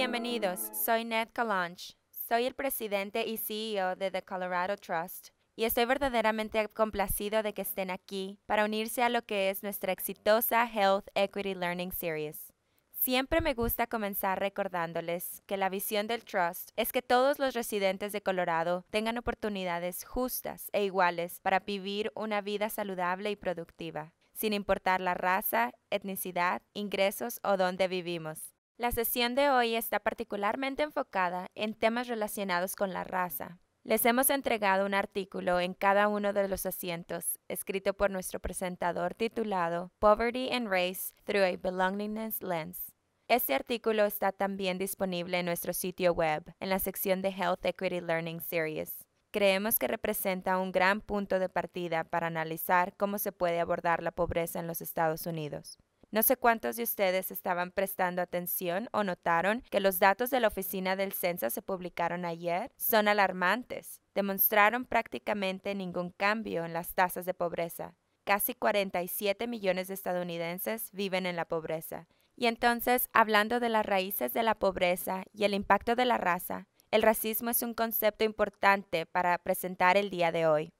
Bienvenidos, soy Ned Kalanch, Soy el presidente y CEO de The Colorado Trust y estoy verdaderamente complacido de que estén aquí para unirse a lo que es nuestra exitosa Health Equity Learning Series. Siempre me gusta comenzar recordándoles que la visión del Trust es que todos los residentes de Colorado tengan oportunidades justas e iguales para vivir una vida saludable y productiva, sin importar la raza, etnicidad, ingresos o dónde vivimos. La sesión de hoy está particularmente enfocada en temas relacionados con la raza. Les hemos entregado un artículo en cada uno de los asientos, escrito por nuestro presentador titulado Poverty and Race Through a Belongingness Lens. Este artículo está también disponible en nuestro sitio web, en la sección de Health Equity Learning Series. Creemos que representa un gran punto de partida para analizar cómo se puede abordar la pobreza en los Estados Unidos. No sé cuántos de ustedes estaban prestando atención o notaron que los datos de la oficina del censo se publicaron ayer son alarmantes. Demostraron prácticamente ningún cambio en las tasas de pobreza. Casi 47 millones de estadounidenses viven en la pobreza. Y entonces, hablando de las raíces de la pobreza y el impacto de la raza, el racismo es un concepto importante para presentar el día de hoy.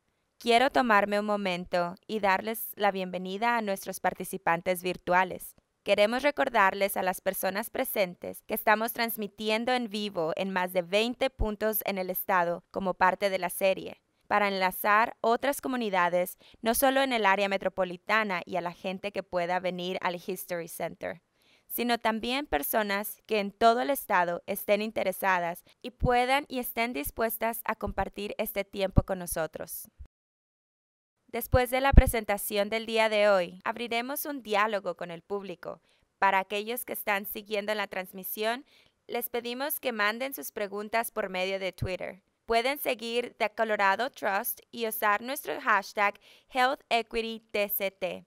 Quiero tomarme un momento y darles la bienvenida a nuestros participantes virtuales. Queremos recordarles a las personas presentes que estamos transmitiendo en vivo en más de 20 puntos en el estado como parte de la serie, para enlazar otras comunidades, no solo en el área metropolitana y a la gente que pueda venir al History Center sino también personas que en todo el estado estén interesadas y puedan y estén dispuestas a compartir este tiempo con nosotros. Después de la presentación del día de hoy, abriremos un diálogo con el público. Para aquellos que están siguiendo la transmisión, les pedimos que manden sus preguntas por medio de Twitter. Pueden seguir The Colorado Trust y usar nuestro hashtag HealthEquityTCT.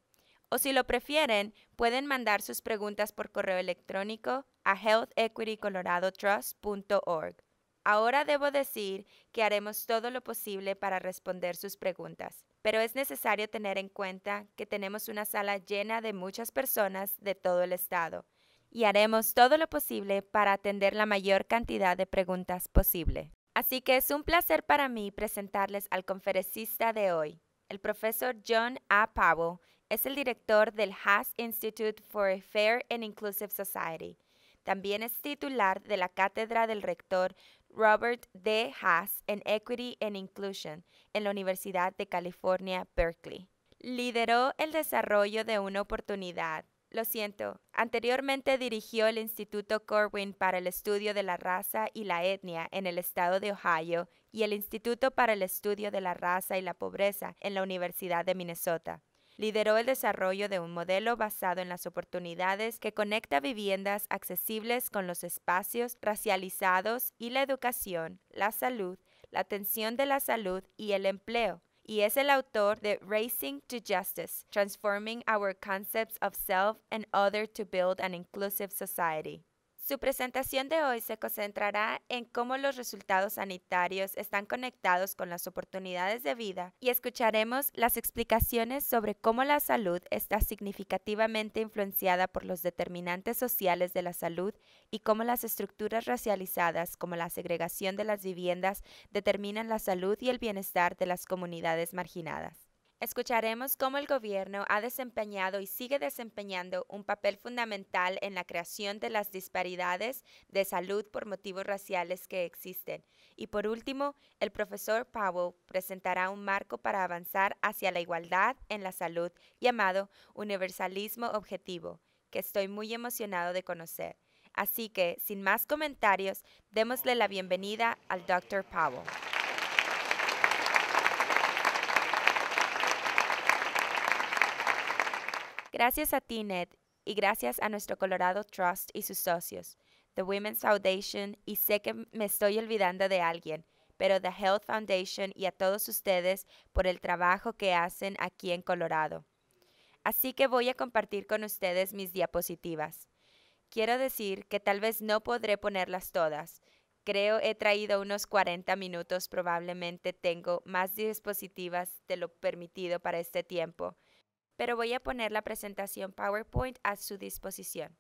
O si lo prefieren, pueden mandar sus preguntas por correo electrónico a healthequitycoloradotrust.org. Ahora debo decir que haremos todo lo posible para responder sus preguntas, pero es necesario tener en cuenta que tenemos una sala llena de muchas personas de todo el estado y haremos todo lo posible para atender la mayor cantidad de preguntas posible. Así que es un placer para mí presentarles al conferencista de hoy. El profesor John A. Powell es el director del Haas Institute for a Fair and Inclusive Society. También es titular de la cátedra del rector Robert D. Haas en Equity and Inclusion en la Universidad de California, Berkeley. Lideró el desarrollo de una oportunidad. Lo siento, anteriormente dirigió el Instituto Corwin para el Estudio de la Raza y la Etnia en el estado de Ohio y el Instituto para el Estudio de la Raza y la Pobreza en la Universidad de Minnesota lideró el desarrollo de un modelo basado en las oportunidades que conecta viviendas accesibles con los espacios racializados y la educación, la salud, la atención de la salud y el empleo, y es el autor de Racing to Justice, Transforming Our Concepts of Self and Other to Build an Inclusive Society. Su presentación de hoy se concentrará en cómo los resultados sanitarios están conectados con las oportunidades de vida y escucharemos las explicaciones sobre cómo la salud está significativamente influenciada por los determinantes sociales de la salud y cómo las estructuras racializadas como la segregación de las viviendas determinan la salud y el bienestar de las comunidades marginadas. Escucharemos cómo el gobierno ha desempeñado y sigue desempeñando un papel fundamental en la creación de las disparidades de salud por motivos raciales que existen. Y por último, el profesor Powell presentará un marco para avanzar hacia la igualdad en la salud llamado universalismo objetivo, que estoy muy emocionado de conocer. Así que, sin más comentarios, démosle la bienvenida al Dr. Powell. Gracias a ti, Ned, y gracias a nuestro Colorado Trust y sus socios, The Women's Foundation, y sé que me estoy olvidando de alguien, pero The Health Foundation y a todos ustedes por el trabajo que hacen aquí en Colorado. Así que voy a compartir con ustedes mis diapositivas. Quiero decir que tal vez no podré ponerlas todas. Creo he traído unos 40 minutos, probablemente tengo más diapositivas de lo permitido para este tiempo pero voy a poner la presentación PowerPoint a su disposición.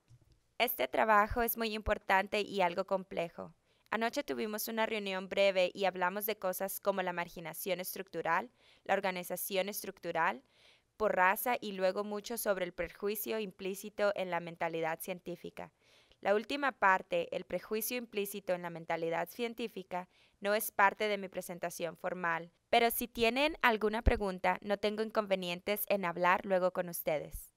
Este trabajo es muy importante y algo complejo. Anoche tuvimos una reunión breve y hablamos de cosas como la marginación estructural, la organización estructural, por raza y luego mucho sobre el perjuicio implícito en la mentalidad científica. La última parte, el prejuicio implícito en la mentalidad científica, no es parte de mi presentación formal, pero si tienen alguna pregunta, no tengo inconvenientes en hablar luego con ustedes.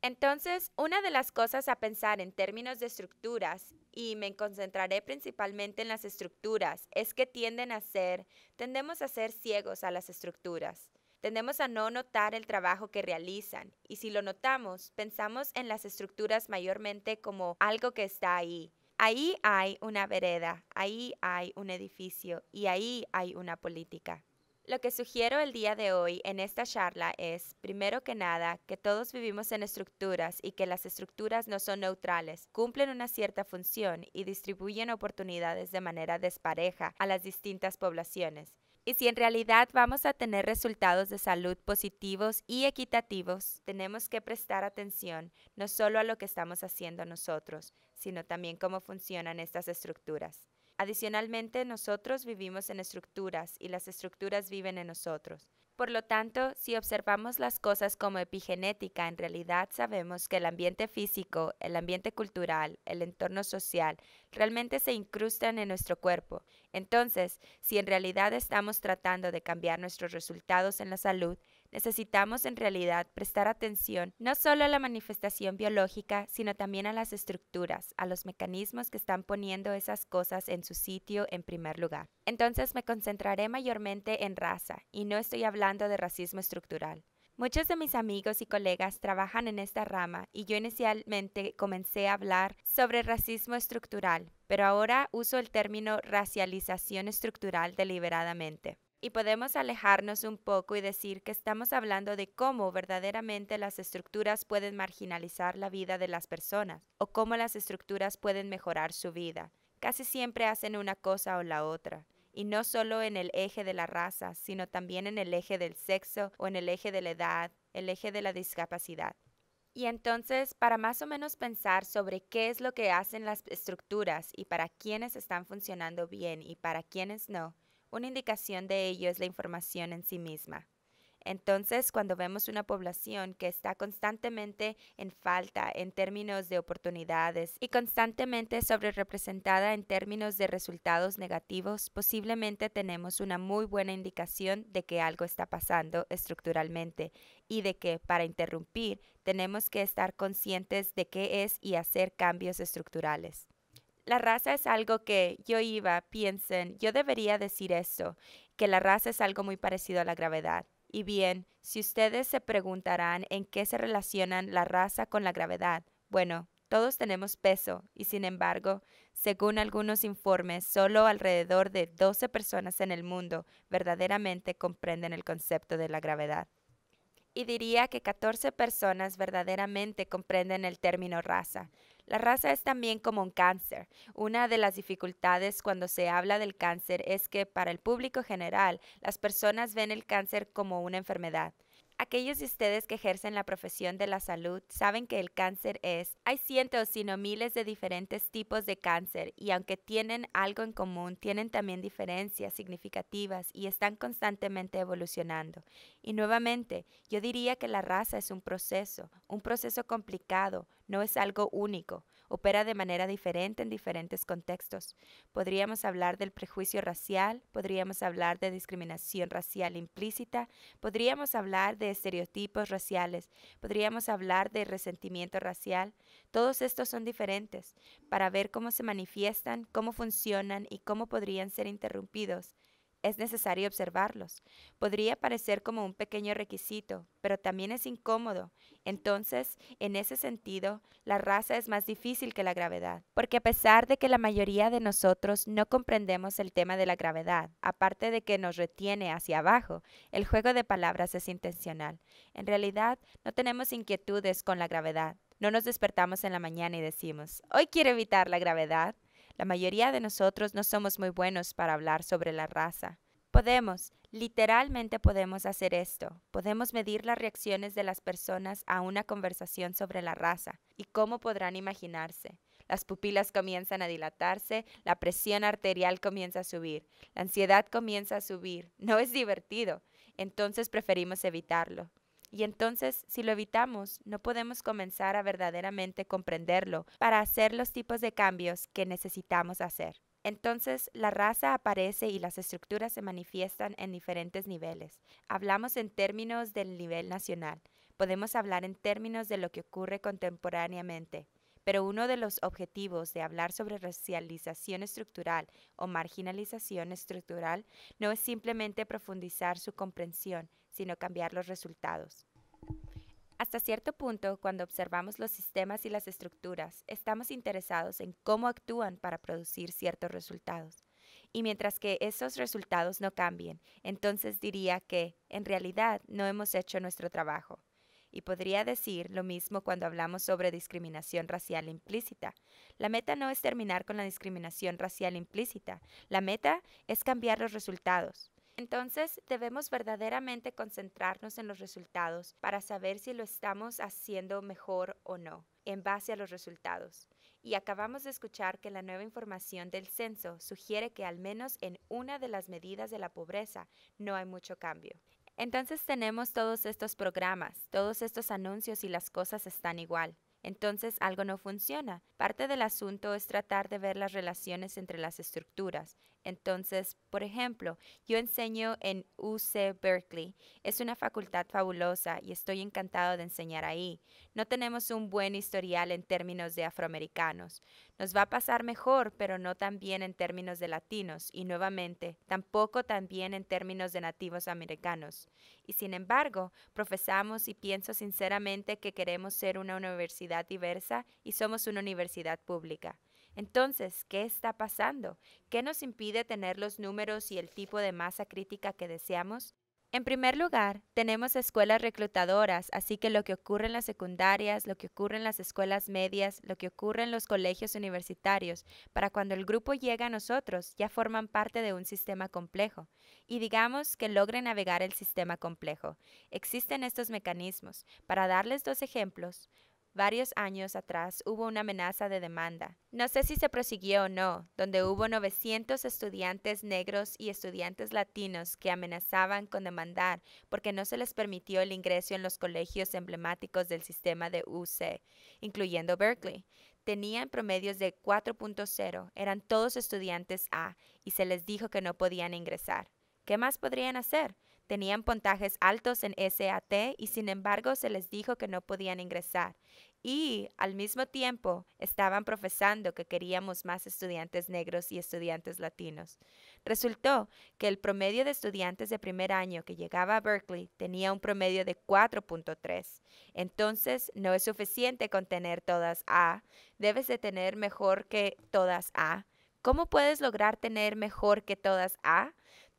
Entonces, una de las cosas a pensar en términos de estructuras, y me concentraré principalmente en las estructuras, es que tienden a ser, tendemos a ser ciegos a las estructuras. Tendemos a no notar el trabajo que realizan y si lo notamos, pensamos en las estructuras mayormente como algo que está ahí. Ahí hay una vereda, ahí hay un edificio y ahí hay una política. Lo que sugiero el día de hoy en esta charla es, primero que nada, que todos vivimos en estructuras y que las estructuras no son neutrales, cumplen una cierta función y distribuyen oportunidades de manera despareja a las distintas poblaciones. Y si en realidad vamos a tener resultados de salud positivos y equitativos, tenemos que prestar atención no solo a lo que estamos haciendo nosotros, sino también cómo funcionan estas estructuras. Adicionalmente, nosotros vivimos en estructuras y las estructuras viven en nosotros. Por lo tanto, si observamos las cosas como epigenética, en realidad sabemos que el ambiente físico, el ambiente cultural, el entorno social, realmente se incrustan en nuestro cuerpo. Entonces, si en realidad estamos tratando de cambiar nuestros resultados en la salud, necesitamos en realidad prestar atención no solo a la manifestación biológica, sino también a las estructuras, a los mecanismos que están poniendo esas cosas en su sitio en primer lugar. Entonces me concentraré mayormente en raza, y no estoy hablando de racismo estructural. Muchos de mis amigos y colegas trabajan en esta rama y yo inicialmente comencé a hablar sobre racismo estructural, pero ahora uso el término racialización estructural deliberadamente y podemos alejarnos un poco y decir que estamos hablando de cómo verdaderamente las estructuras pueden marginalizar la vida de las personas o cómo las estructuras pueden mejorar su vida. Casi siempre hacen una cosa o la otra y no solo en el eje de la raza, sino también en el eje del sexo o en el eje de la edad, el eje de la discapacidad. Y entonces, para más o menos pensar sobre qué es lo que hacen las estructuras y para quiénes están funcionando bien y para quiénes no, una indicación de ello es la información en sí misma. Entonces, cuando vemos una población que está constantemente en falta en términos de oportunidades y constantemente sobrerepresentada en términos de resultados negativos, posiblemente tenemos una muy buena indicación de que algo está pasando estructuralmente y de que, para interrumpir, tenemos que estar conscientes de qué es y hacer cambios estructurales. La raza es algo que yo iba, piensen, yo debería decir eso que la raza es algo muy parecido a la gravedad. Y bien, si ustedes se preguntarán en qué se relacionan la raza con la gravedad, bueno, todos tenemos peso y sin embargo, según algunos informes, solo alrededor de 12 personas en el mundo verdaderamente comprenden el concepto de la gravedad. Y diría que 14 personas verdaderamente comprenden el término raza, la raza es también como un cáncer. Una de las dificultades cuando se habla del cáncer es que para el público general las personas ven el cáncer como una enfermedad. Aquellos de ustedes que ejercen la profesión de la salud saben que el cáncer es, hay cientos, sino miles de diferentes tipos de cáncer y aunque tienen algo en común, tienen también diferencias significativas y están constantemente evolucionando. Y nuevamente, yo diría que la raza es un proceso, un proceso complicado, no es algo único opera de manera diferente en diferentes contextos. Podríamos hablar del prejuicio racial, podríamos hablar de discriminación racial implícita, podríamos hablar de estereotipos raciales, podríamos hablar de resentimiento racial. Todos estos son diferentes para ver cómo se manifiestan, cómo funcionan y cómo podrían ser interrumpidos es necesario observarlos. Podría parecer como un pequeño requisito, pero también es incómodo. Entonces, en ese sentido, la raza es más difícil que la gravedad, porque a pesar de que la mayoría de nosotros no comprendemos el tema de la gravedad, aparte de que nos retiene hacia abajo, el juego de palabras es intencional. En realidad, no tenemos inquietudes con la gravedad. No nos despertamos en la mañana y decimos, hoy quiero evitar la gravedad. La mayoría de nosotros no somos muy buenos para hablar sobre la raza. Podemos, literalmente podemos hacer esto. Podemos medir las reacciones de las personas a una conversación sobre la raza y cómo podrán imaginarse. Las pupilas comienzan a dilatarse, la presión arterial comienza a subir, la ansiedad comienza a subir. No es divertido. Entonces preferimos evitarlo. Y entonces, si lo evitamos, no podemos comenzar a verdaderamente comprenderlo para hacer los tipos de cambios que necesitamos hacer. Entonces, la raza aparece y las estructuras se manifiestan en diferentes niveles. Hablamos en términos del nivel nacional. Podemos hablar en términos de lo que ocurre contemporáneamente. Pero uno de los objetivos de hablar sobre racialización estructural o marginalización estructural no es simplemente profundizar su comprensión, sino cambiar los resultados. Hasta cierto punto, cuando observamos los sistemas y las estructuras, estamos interesados en cómo actúan para producir ciertos resultados. Y mientras que esos resultados no cambien, entonces diría que, en realidad, no hemos hecho nuestro trabajo. Y podría decir lo mismo cuando hablamos sobre discriminación racial implícita. La meta no es terminar con la discriminación racial implícita, la meta es cambiar los resultados. Entonces debemos verdaderamente concentrarnos en los resultados para saber si lo estamos haciendo mejor o no, en base a los resultados. Y acabamos de escuchar que la nueva información del censo sugiere que al menos en una de las medidas de la pobreza no hay mucho cambio. Entonces tenemos todos estos programas, todos estos anuncios y las cosas están igual entonces algo no funciona. Parte del asunto es tratar de ver las relaciones entre las estructuras. Entonces, por ejemplo, yo enseño en UC Berkeley. Es una facultad fabulosa y estoy encantado de enseñar ahí. No tenemos un buen historial en términos de afroamericanos. Nos va a pasar mejor, pero no tan bien en términos de latinos y nuevamente, tampoco tan bien en términos de nativos americanos. Y sin embargo, profesamos y pienso sinceramente que queremos ser una universidad diversa y somos una universidad pública. Entonces, ¿qué está pasando? ¿Qué nos impide tener los números y el tipo de masa crítica que deseamos? En primer lugar, tenemos escuelas reclutadoras, así que lo que ocurre en las secundarias, lo que ocurre en las escuelas medias, lo que ocurre en los colegios universitarios, para cuando el grupo llega a nosotros, ya forman parte de un sistema complejo. Y digamos que logren navegar el sistema complejo. Existen estos mecanismos. Para darles dos ejemplos, varios años atrás hubo una amenaza de demanda. No sé si se prosiguió o no, donde hubo 900 estudiantes negros y estudiantes latinos que amenazaban con demandar porque no se les permitió el ingreso en los colegios emblemáticos del sistema de UC, incluyendo Berkeley. Tenían promedios de 4.0, eran todos estudiantes A y se les dijo que no podían ingresar. ¿Qué más podrían hacer? Tenían puntajes altos en SAT y sin embargo se les dijo que no podían ingresar. Y al mismo tiempo estaban profesando que queríamos más estudiantes negros y estudiantes latinos. Resultó que el promedio de estudiantes de primer año que llegaba a Berkeley tenía un promedio de 4.3. Entonces no es suficiente con tener todas A, debes de tener mejor que todas A. ¿Cómo puedes lograr tener mejor que todas A?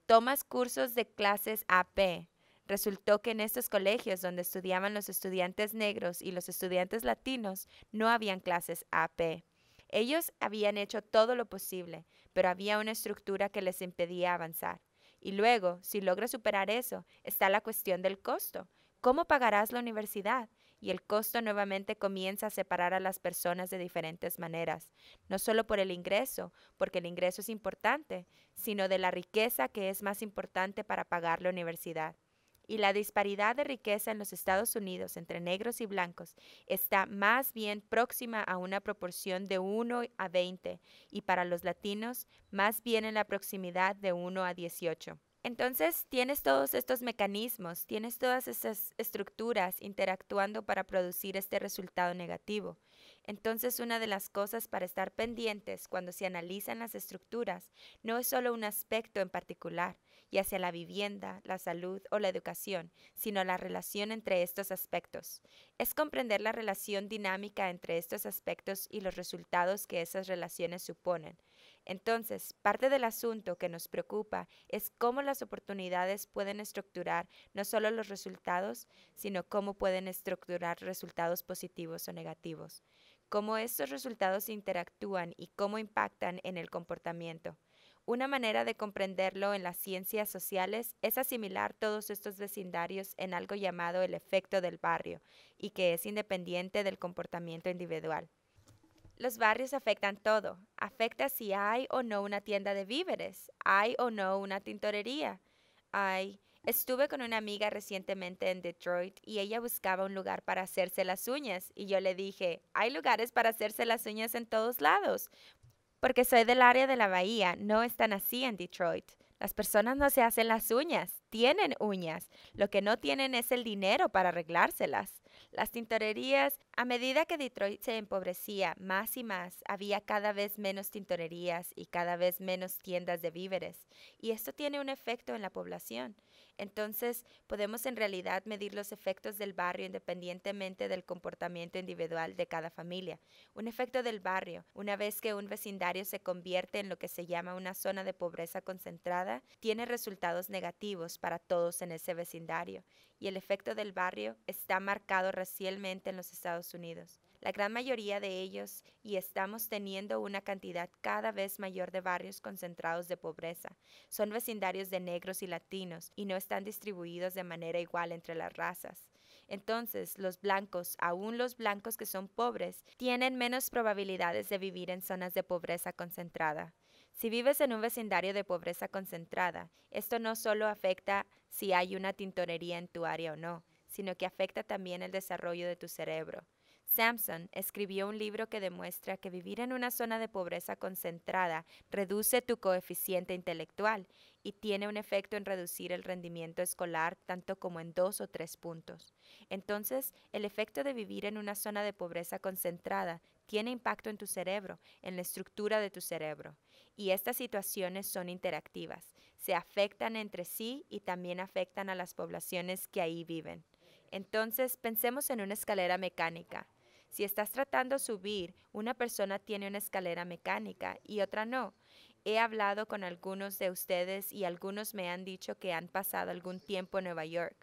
Tomas cursos de clases AP. Resultó que en estos colegios donde estudiaban los estudiantes negros y los estudiantes latinos no habían clases AP. Ellos habían hecho todo lo posible, pero había una estructura que les impedía avanzar. Y luego, si logras superar eso, está la cuestión del costo. ¿Cómo pagarás la universidad? y el costo nuevamente comienza a separar a las personas de diferentes maneras, no solo por el ingreso, porque el ingreso es importante, sino de la riqueza que es más importante para pagar la universidad. Y la disparidad de riqueza en los Estados Unidos entre negros y blancos está más bien próxima a una proporción de 1 a 20 y para los latinos más bien en la proximidad de 1 a 18. Entonces tienes todos estos mecanismos, tienes todas esas estructuras interactuando para producir este resultado negativo. Entonces una de las cosas para estar pendientes cuando se analizan las estructuras no es solo un aspecto en particular, ya sea la vivienda, la salud o la educación, sino la relación entre estos aspectos. Es comprender la relación dinámica entre estos aspectos y los resultados que esas relaciones suponen. Entonces, parte del asunto que nos preocupa es cómo las oportunidades pueden estructurar no solo los resultados, sino cómo pueden estructurar resultados positivos o negativos, cómo estos resultados interactúan y cómo impactan en el comportamiento. Una manera de comprenderlo en las ciencias sociales es asimilar todos estos vecindarios en algo llamado el efecto del barrio, y que es independiente del comportamiento individual. Los barrios afectan todo. Afecta si hay o no una tienda de víveres, hay o no una tintorería. Ay, Estuve con una amiga recientemente en Detroit y ella buscaba un lugar para hacerse las uñas y yo le dije, hay lugares para hacerse las uñas en todos lados. Porque soy del área de la bahía, no están así en Detroit. Las personas no se hacen las uñas, tienen uñas. Lo que no tienen es el dinero para arreglárselas. Las tintorerías, a medida que Detroit se empobrecía más y más, había cada vez menos tintorerías y cada vez menos tiendas de víveres, y esto tiene un efecto en la población. Entonces, podemos en realidad medir los efectos del barrio independientemente del comportamiento individual de cada familia. Un efecto del barrio, una vez que un vecindario se convierte en lo que se llama una zona de pobreza concentrada, tiene resultados negativos para todos en ese vecindario, y el efecto del barrio está marcado racialmente en los Estados Unidos la gran mayoría de ellos, y estamos teniendo una cantidad cada vez mayor de barrios concentrados de pobreza. Son vecindarios de negros y latinos y no están distribuidos de manera igual entre las razas. Entonces, los blancos, aún los blancos que son pobres, tienen menos probabilidades de vivir en zonas de pobreza concentrada. Si vives en un vecindario de pobreza concentrada, esto no solo afecta si hay una tintorería en tu área o no, sino que afecta también el desarrollo de tu cerebro. Samson escribió un libro que demuestra que vivir en una zona de pobreza concentrada reduce tu coeficiente intelectual y tiene un efecto en reducir el rendimiento escolar tanto como en dos o tres puntos. Entonces, el efecto de vivir en una zona de pobreza concentrada tiene impacto en tu cerebro, en la estructura de tu cerebro. Y estas situaciones son interactivas, se afectan entre sí y también afectan a las poblaciones que ahí viven. Entonces, pensemos en una escalera mecánica. Si estás tratando de subir, una persona tiene una escalera mecánica y otra no. He hablado con algunos de ustedes y algunos me han dicho que han pasado algún tiempo en Nueva York.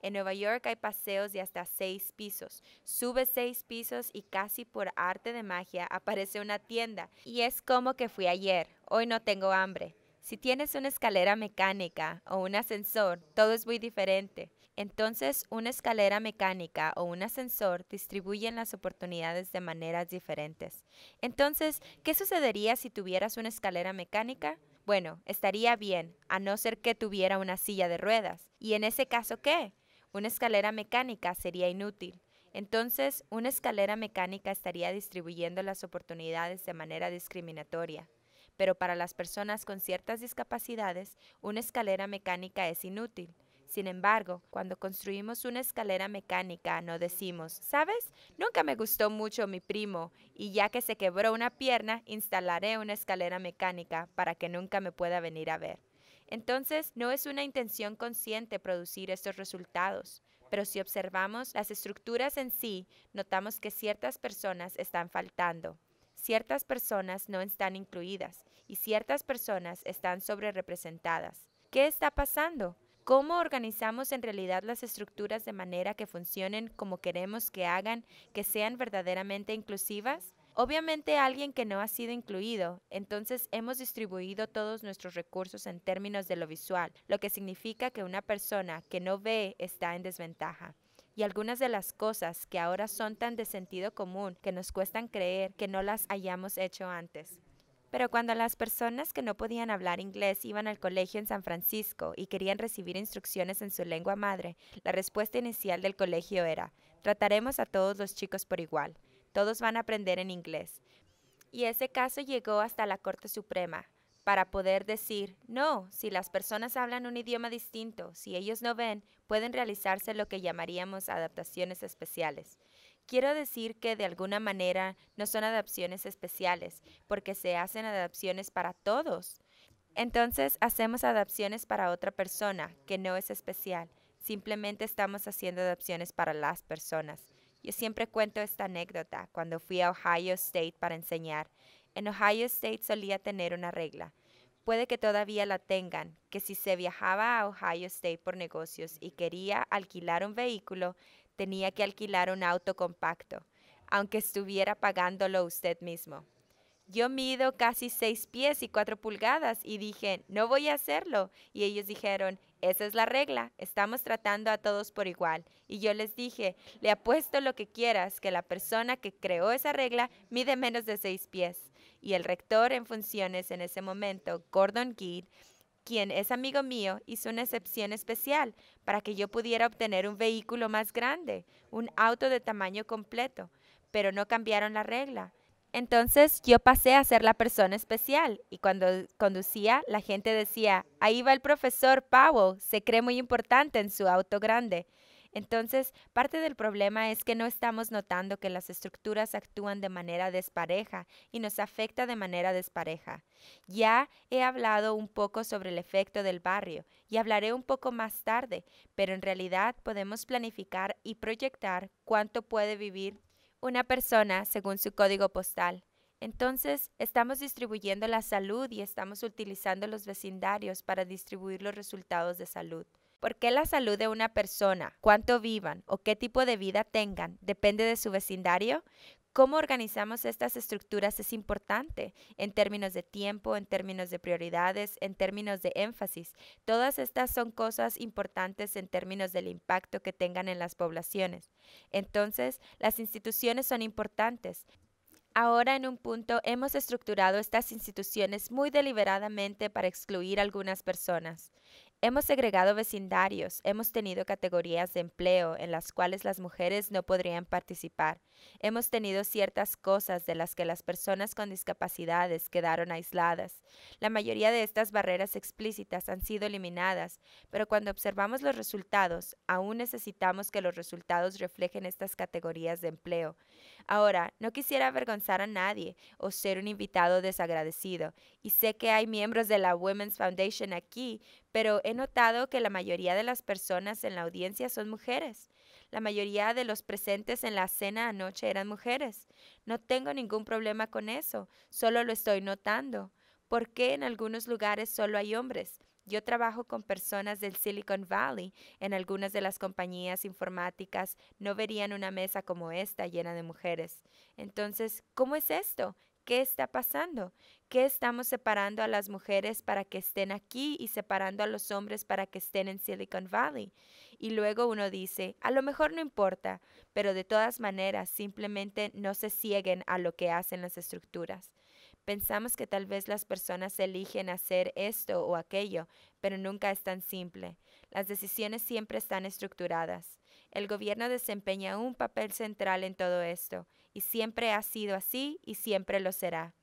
En Nueva York hay paseos de hasta seis pisos. Sube seis pisos y casi por arte de magia aparece una tienda. Y es como que fui ayer. Hoy no tengo hambre. Si tienes una escalera mecánica o un ascensor, todo es muy diferente. Entonces, una escalera mecánica o un ascensor distribuyen las oportunidades de maneras diferentes. Entonces, ¿qué sucedería si tuvieras una escalera mecánica? Bueno, estaría bien, a no ser que tuviera una silla de ruedas. ¿Y en ese caso qué? Una escalera mecánica sería inútil. Entonces, una escalera mecánica estaría distribuyendo las oportunidades de manera discriminatoria. Pero para las personas con ciertas discapacidades, una escalera mecánica es inútil sin embargo, cuando construimos una escalera mecánica, no decimos, ¿sabes? Nunca me gustó mucho mi primo y ya que se quebró una pierna, instalaré una escalera mecánica para que nunca me pueda venir a ver. Entonces, no es una intención consciente producir estos resultados, pero si observamos las estructuras en sí, notamos que ciertas personas están faltando, ciertas personas no están incluidas y ciertas personas están sobrerepresentadas. ¿Qué está pasando? cómo organizamos en realidad las estructuras de manera que funcionen como queremos que hagan, que sean verdaderamente inclusivas. Obviamente alguien que no ha sido incluido, entonces hemos distribuido todos nuestros recursos en términos de lo visual, lo que significa que una persona que no ve está en desventaja. Y algunas de las cosas que ahora son tan de sentido común que nos cuestan creer que no las hayamos hecho antes. Pero cuando las personas que no podían hablar inglés iban al colegio en San Francisco y querían recibir instrucciones en su lengua madre, la respuesta inicial del colegio era, trataremos a todos los chicos por igual, todos van a aprender en inglés. Y ese caso llegó hasta la Corte Suprema para poder decir, no, si las personas hablan un idioma distinto, si ellos no ven, pueden realizarse lo que llamaríamos adaptaciones especiales. Quiero decir que de alguna manera no son adaptaciones especiales, porque se hacen adaptaciones para todos. Entonces hacemos adaptaciones para otra persona que no es especial. Simplemente estamos haciendo adaptaciones para las personas. Yo siempre cuento esta anécdota cuando fui a Ohio State para enseñar. En Ohio State solía tener una regla. Puede que todavía la tengan, que si se viajaba a Ohio State por negocios y quería alquilar un vehículo, tenía que alquilar un auto compacto, aunque estuviera pagándolo usted mismo. Yo mido casi seis pies y cuatro pulgadas y dije, no voy a hacerlo. Y ellos dijeron, esa es la regla, estamos tratando a todos por igual. Y yo les dije, le apuesto lo que quieras, que la persona que creó esa regla mide menos de seis pies. Y el rector en funciones en ese momento, Gordon Gide, quien es amigo mío, hizo una excepción especial para que yo pudiera obtener un vehículo más grande, un auto de tamaño completo, pero no cambiaron la regla. Entonces yo pasé a ser la persona especial y cuando conducía la gente decía, ahí va el profesor Powell, se cree muy importante en su auto grande. Entonces, parte del problema es que no estamos notando que las estructuras actúan de manera despareja y nos afecta de manera despareja. Ya he hablado un poco sobre el efecto del barrio y hablaré un poco más tarde, pero en realidad podemos planificar y proyectar cuánto puede vivir una persona según su código postal. Entonces, estamos distribuyendo la salud y estamos utilizando los vecindarios para distribuir los resultados de salud. ¿Por qué la salud de una persona, cuánto vivan o qué tipo de vida tengan depende de su vecindario? Cómo organizamos estas estructuras es importante en términos de tiempo, en términos de prioridades, en términos de énfasis. Todas estas son cosas importantes en términos del impacto que tengan en las poblaciones. Entonces, las instituciones son importantes, Ahora en un punto hemos estructurado estas instituciones muy deliberadamente para excluir algunas personas. Hemos segregado vecindarios, hemos tenido categorías de empleo en las cuales las mujeres no podrían participar, hemos tenido ciertas cosas de las que las personas con discapacidades quedaron aisladas. La mayoría de estas barreras explícitas han sido eliminadas, pero cuando observamos los resultados, aún necesitamos que los resultados reflejen estas categorías de empleo. Ahora, no quisiera avergonzar a nadie o ser un invitado desagradecido, y sé que hay miembros de la Women's Foundation aquí, pero he notado que la mayoría de las personas en la audiencia son mujeres. La mayoría de los presentes en la cena anoche eran mujeres. No tengo ningún problema con eso, solo lo estoy notando. ¿Por qué en algunos lugares solo hay hombres? Yo trabajo con personas del Silicon Valley. En algunas de las compañías informáticas no verían una mesa como esta llena de mujeres. Entonces, ¿cómo es esto? ¿Qué está pasando? ¿Qué estamos separando a las mujeres para que estén aquí y separando a los hombres para que estén en Silicon Valley? Y luego uno dice, a lo mejor no importa, pero de todas maneras simplemente no se cieguen a lo que hacen las estructuras. Pensamos que tal vez las personas eligen hacer esto o aquello, pero nunca es tan simple. Las decisiones siempre están estructuradas. El gobierno desempeña un papel central en todo esto, y siempre ha sido así y siempre lo será.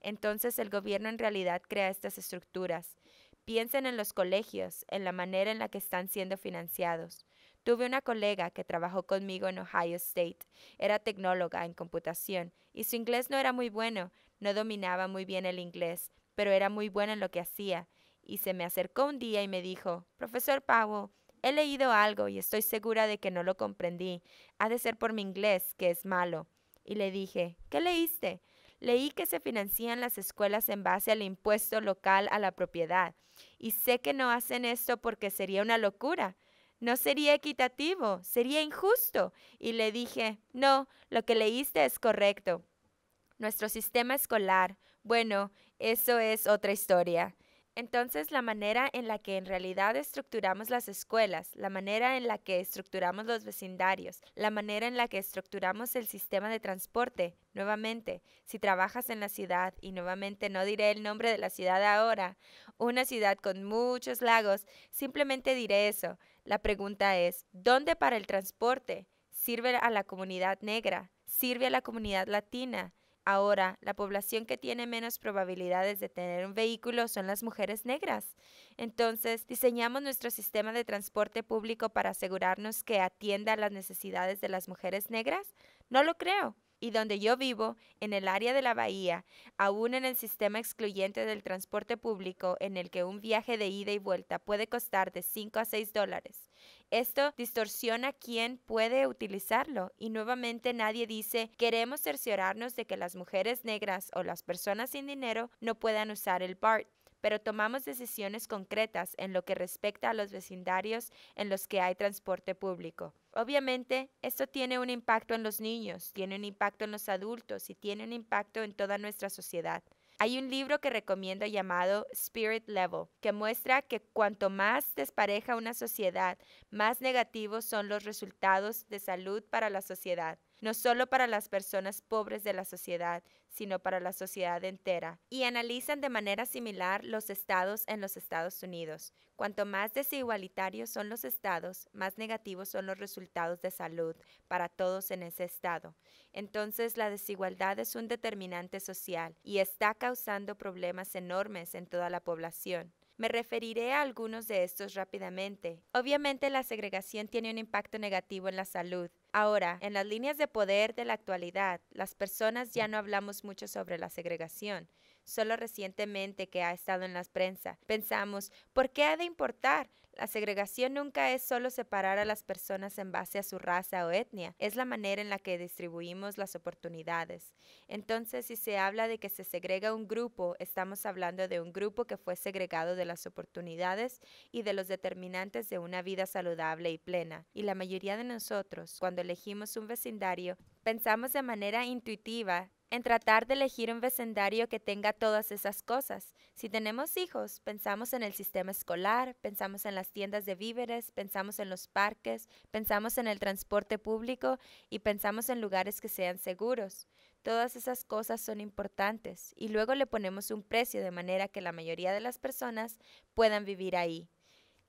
Entonces el gobierno en realidad crea estas estructuras. Piensen en los colegios, en la manera en la que están siendo financiados. Tuve una colega que trabajó conmigo en Ohio State. Era tecnóloga en computación y su inglés no era muy bueno, no dominaba muy bien el inglés, pero era muy buena en lo que hacía. Y se me acercó un día y me dijo, Profesor Powell, he leído algo y estoy segura de que no lo comprendí. Ha de ser por mi inglés, que es malo. Y le dije, ¿qué leíste? Leí que se financian las escuelas en base al impuesto local a la propiedad. Y sé que no hacen esto porque sería una locura. No sería equitativo, sería injusto. Y le dije, no, lo que leíste es correcto. Nuestro sistema escolar, bueno, eso es otra historia. Entonces, la manera en la que en realidad estructuramos las escuelas, la manera en la que estructuramos los vecindarios, la manera en la que estructuramos el sistema de transporte, nuevamente, si trabajas en la ciudad, y nuevamente no diré el nombre de la ciudad ahora, una ciudad con muchos lagos, simplemente diré eso. La pregunta es, ¿dónde para el transporte? ¿Sirve a la comunidad negra? ¿Sirve a la comunidad latina? Ahora, la población que tiene menos probabilidades de tener un vehículo son las mujeres negras. Entonces, diseñamos nuestro sistema de transporte público para asegurarnos que atienda las necesidades de las mujeres negras. No lo creo y donde yo vivo, en el área de la bahía, aún en el sistema excluyente del transporte público en el que un viaje de ida y vuelta puede costar de 5 a 6 dólares. Esto distorsiona quién puede utilizarlo y nuevamente nadie dice queremos cerciorarnos de que las mujeres negras o las personas sin dinero no puedan usar el BART pero tomamos decisiones concretas en lo que respecta a los vecindarios en los que hay transporte público. Obviamente, esto tiene un impacto en los niños, tiene un impacto en los adultos y tiene un impacto en toda nuestra sociedad. Hay un libro que recomiendo llamado Spirit Level, que muestra que cuanto más despareja una sociedad, más negativos son los resultados de salud para la sociedad, no solo para las personas pobres de la sociedad, sino para la sociedad entera, y analizan de manera similar los estados en los Estados Unidos. Cuanto más desigualitarios son los estados, más negativos son los resultados de salud para todos en ese estado. Entonces la desigualdad es un determinante social y está causando problemas enormes en toda la población. Me referiré a algunos de estos rápidamente. Obviamente la segregación tiene un impacto negativo en la salud. Ahora, en las líneas de poder de la actualidad, las personas ya no hablamos mucho sobre la segregación, solo recientemente que ha estado en las prensa. Pensamos, ¿por qué ha de importar? La segregación nunca es solo separar a las personas en base a su raza o etnia, es la manera en la que distribuimos las oportunidades. Entonces, si se habla de que se segrega un grupo, estamos hablando de un grupo que fue segregado de las oportunidades y de los determinantes de una vida saludable y plena. Y la mayoría de nosotros, cuando elegimos un vecindario, pensamos de manera intuitiva en tratar de elegir un vecindario que tenga todas esas cosas. Si tenemos hijos, pensamos en el sistema escolar, pensamos en las tiendas de víveres, pensamos en los parques, pensamos en el transporte público y pensamos en lugares que sean seguros. Todas esas cosas son importantes y luego le ponemos un precio de manera que la mayoría de las personas puedan vivir ahí.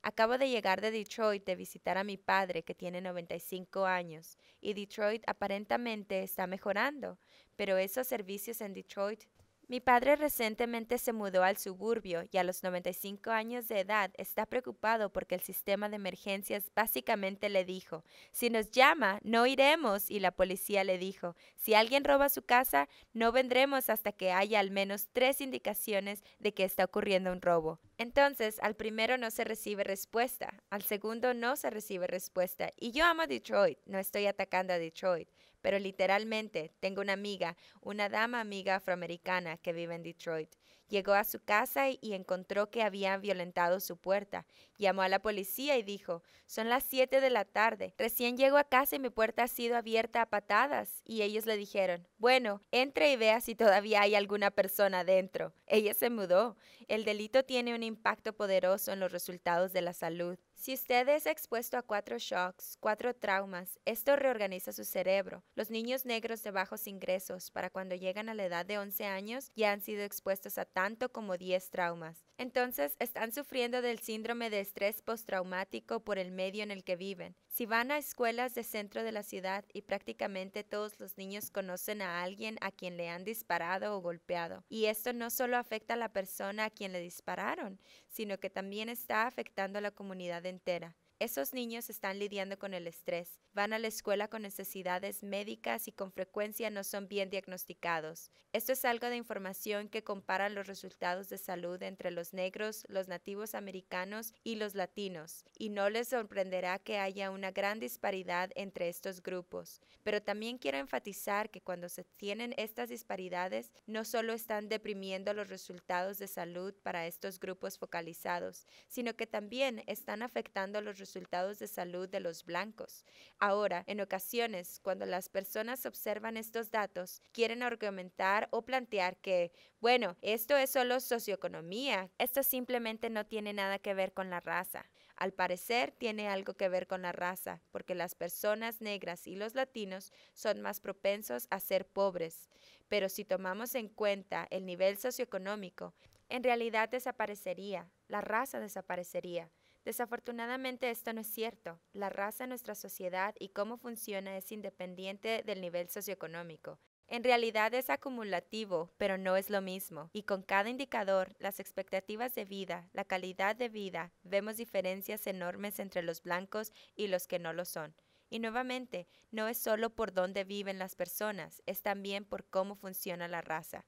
Acabo de llegar de Detroit de visitar a mi padre que tiene 95 años y Detroit aparentemente está mejorando pero esos servicios en Detroit. Mi padre recientemente se mudó al suburbio y a los 95 años de edad está preocupado porque el sistema de emergencias básicamente le dijo, si nos llama, no iremos y la policía le dijo, si alguien roba su casa, no vendremos hasta que haya al menos tres indicaciones de que está ocurriendo un robo. Entonces, al primero no se recibe respuesta, al segundo no se recibe respuesta. Y yo amo Detroit, no estoy atacando a Detroit pero literalmente tengo una amiga, una dama amiga afroamericana que vive en Detroit. Llegó a su casa y encontró que habían violentado su puerta. Llamó a la policía y dijo, son las 7 de la tarde. Recién llego a casa y mi puerta ha sido abierta a patadas. Y ellos le dijeron, bueno, entre y vea si todavía hay alguna persona dentro. Ella se mudó. El delito tiene un impacto poderoso en los resultados de la salud. Si usted es expuesto a cuatro shocks, cuatro traumas, esto reorganiza su cerebro. Los niños negros de bajos ingresos para cuando llegan a la edad de 11 años ya han sido expuestos a tanto como 10 traumas. Entonces, están sufriendo del síndrome de estrés postraumático por el medio en el que viven. Si van a escuelas de centro de la ciudad y prácticamente todos los niños conocen a alguien a quien le han disparado o golpeado, y esto no solo afecta a la persona a quien le dispararon, sino que también está afectando a la comunidad entera. Esos niños están lidiando con el estrés, van a la escuela con necesidades médicas y con frecuencia no son bien diagnosticados. Esto es algo de información que compara los resultados de salud entre los negros, los nativos americanos y los latinos, y no les sorprenderá que haya una gran disparidad entre estos grupos. Pero también quiero enfatizar que cuando se tienen estas disparidades, no solo están deprimiendo los resultados de salud para estos grupos focalizados, sino que también están afectando los resultados resultados de salud de los blancos. Ahora, en ocasiones, cuando las personas observan estos datos, quieren argumentar o plantear que, bueno, esto es solo socioeconomía, esto simplemente no tiene nada que ver con la raza. Al parecer, tiene algo que ver con la raza, porque las personas negras y los latinos son más propensos a ser pobres. Pero si tomamos en cuenta el nivel socioeconómico, en realidad desaparecería, la raza desaparecería. Desafortunadamente esto no es cierto. La raza en nuestra sociedad y cómo funciona es independiente del nivel socioeconómico. En realidad es acumulativo, pero no es lo mismo. Y con cada indicador, las expectativas de vida, la calidad de vida, vemos diferencias enormes entre los blancos y los que no lo son. Y nuevamente, no es solo por dónde viven las personas, es también por cómo funciona la raza.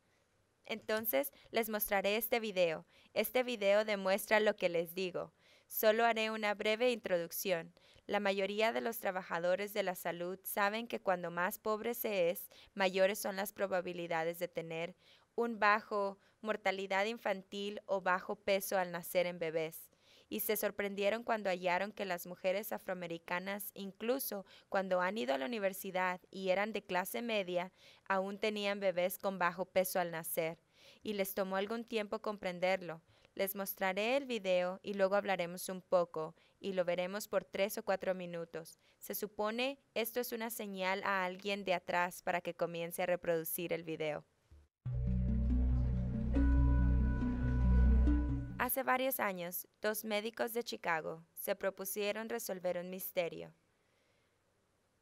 Entonces, les mostraré este video. Este video demuestra lo que les digo. Solo haré una breve introducción. La mayoría de los trabajadores de la salud saben que cuando más pobre se es, mayores son las probabilidades de tener un bajo mortalidad infantil o bajo peso al nacer en bebés. Y se sorprendieron cuando hallaron que las mujeres afroamericanas, incluso cuando han ido a la universidad y eran de clase media, aún tenían bebés con bajo peso al nacer. Y les tomó algún tiempo comprenderlo les mostraré el video y luego hablaremos un poco y lo veremos por tres o cuatro minutos. Se supone esto es una señal a alguien de atrás para que comience a reproducir el video. Hace varios años, dos médicos de Chicago se propusieron resolver un misterio.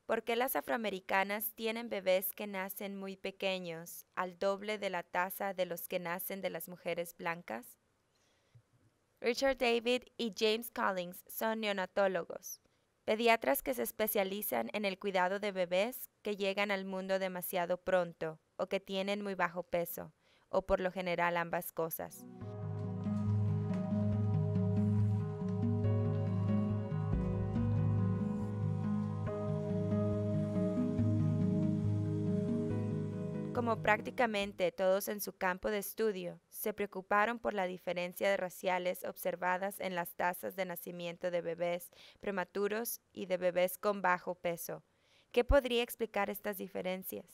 ¿Por qué las afroamericanas tienen bebés que nacen muy pequeños, al doble de la tasa de los que nacen de las mujeres blancas? Richard David y James Collins son neonatólogos, pediatras que se especializan en el cuidado de bebés que llegan al mundo demasiado pronto o que tienen muy bajo peso, o por lo general ambas cosas. prácticamente todos en su campo de estudio, se preocuparon por diferencia de raciales observadas en las tasas de nacimiento de bebés prematuros y de bebés con bajo peso. ¿Qué podría explicar estas diferencias?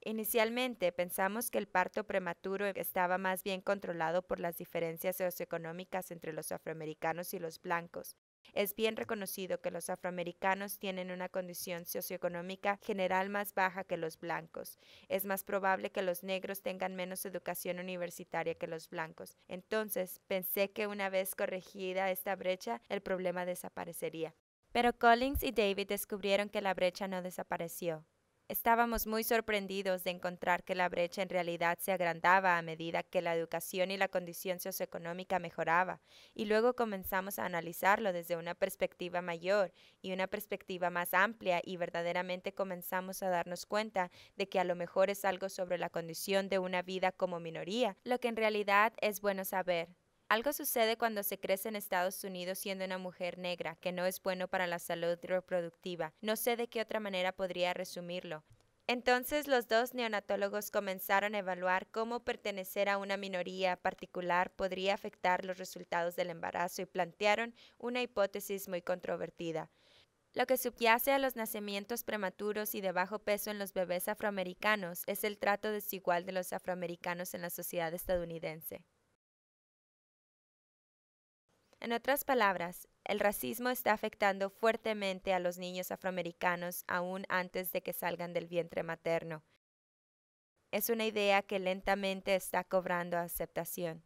Inicialmente pensamos que el parto prematuro estaba más bien controlado por las diferencias socioeconómicas entre los afroamericanos y los blancos, es bien reconocido que los afroamericanos tienen una condición socioeconómica general más baja que los blancos. Es más probable que los negros tengan menos educación universitaria que los blancos. Entonces, pensé que una vez corregida esta brecha, el problema desaparecería. Pero Collins y David descubrieron que la brecha no desapareció. Estábamos muy sorprendidos de encontrar que la brecha en realidad se agrandaba a medida que la educación y la condición socioeconómica mejoraba, y luego comenzamos a analizarlo desde una perspectiva mayor y una perspectiva más amplia y verdaderamente comenzamos a darnos cuenta de que a lo mejor es algo sobre la condición de una vida como minoría, lo que en realidad es bueno saber, algo sucede cuando se crece en Estados Unidos siendo una mujer negra, que no es bueno para la salud reproductiva. No sé de qué otra manera podría resumirlo. Entonces los dos neonatólogos comenzaron a evaluar cómo pertenecer a una minoría particular podría afectar los resultados del embarazo y plantearon una hipótesis muy controvertida. Lo que subyace a los nacimientos prematuros y de bajo peso en los bebés afroamericanos es el trato desigual de los afroamericanos en la sociedad estadounidense. En otras palabras, el racismo está afectando fuertemente a los niños afroamericanos aún antes de que salgan del vientre materno. Es una idea que lentamente está cobrando aceptación.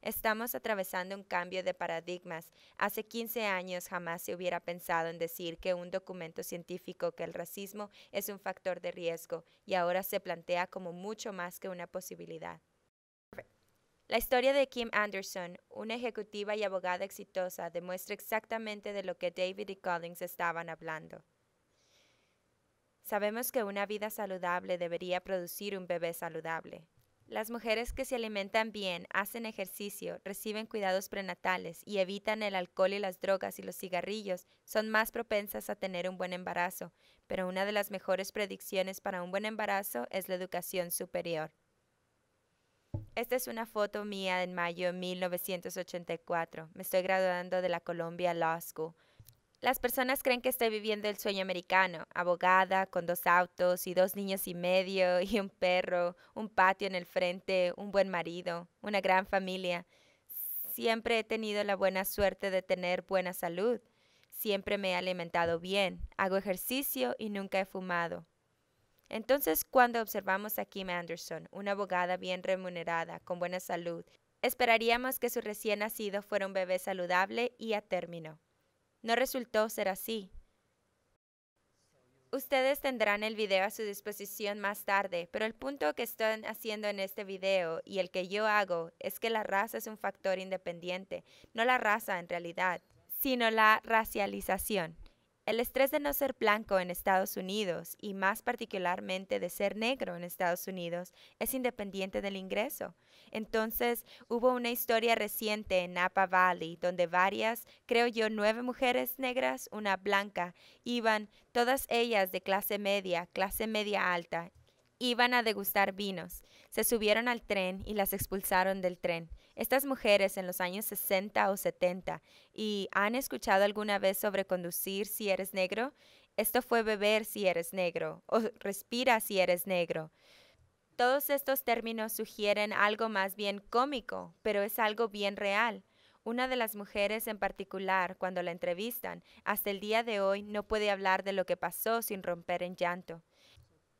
Estamos atravesando un cambio de paradigmas. Hace 15 años jamás se hubiera pensado en decir que un documento científico que el racismo es un factor de riesgo y ahora se plantea como mucho más que una posibilidad. La historia de Kim Anderson, una ejecutiva y abogada exitosa, demuestra exactamente de lo que David y Collins estaban hablando. Sabemos que una vida saludable debería producir un bebé saludable. Las mujeres que se alimentan bien, hacen ejercicio, reciben cuidados prenatales y evitan el alcohol y las drogas y los cigarrillos son más propensas a tener un buen embarazo, pero una de las mejores predicciones para un buen embarazo es la educación superior. Esta es una foto mía en mayo de 1984. Me estoy graduando de la Columbia Law School. Las personas creen que estoy viviendo el sueño americano, abogada, con dos autos y dos niños y medio, y un perro, un patio en el frente, un buen marido, una gran familia. Siempre he tenido la buena suerte de tener buena salud. Siempre me he alimentado bien, hago ejercicio y nunca he fumado. Entonces, cuando observamos a Kim Anderson, una abogada bien remunerada, con buena salud, esperaríamos que su recién nacido fuera un bebé saludable y a término. No resultó ser así. Ustedes tendrán el video a su disposición más tarde, pero el punto que estoy haciendo en este video y el que yo hago es que la raza es un factor independiente, no la raza en realidad, sino la racialización. El estrés de no ser blanco en Estados Unidos, y más particularmente de ser negro en Estados Unidos, es independiente del ingreso. Entonces, hubo una historia reciente en Napa Valley, donde varias, creo yo, nueve mujeres negras, una blanca, iban, todas ellas de clase media, clase media alta, iban a degustar vinos. Se subieron al tren y las expulsaron del tren. Estas mujeres en los años 60 o 70 y han escuchado alguna vez sobre conducir si eres negro, esto fue beber si eres negro o respira si eres negro. Todos estos términos sugieren algo más bien cómico, pero es algo bien real. Una de las mujeres en particular, cuando la entrevistan, hasta el día de hoy no puede hablar de lo que pasó sin romper en llanto.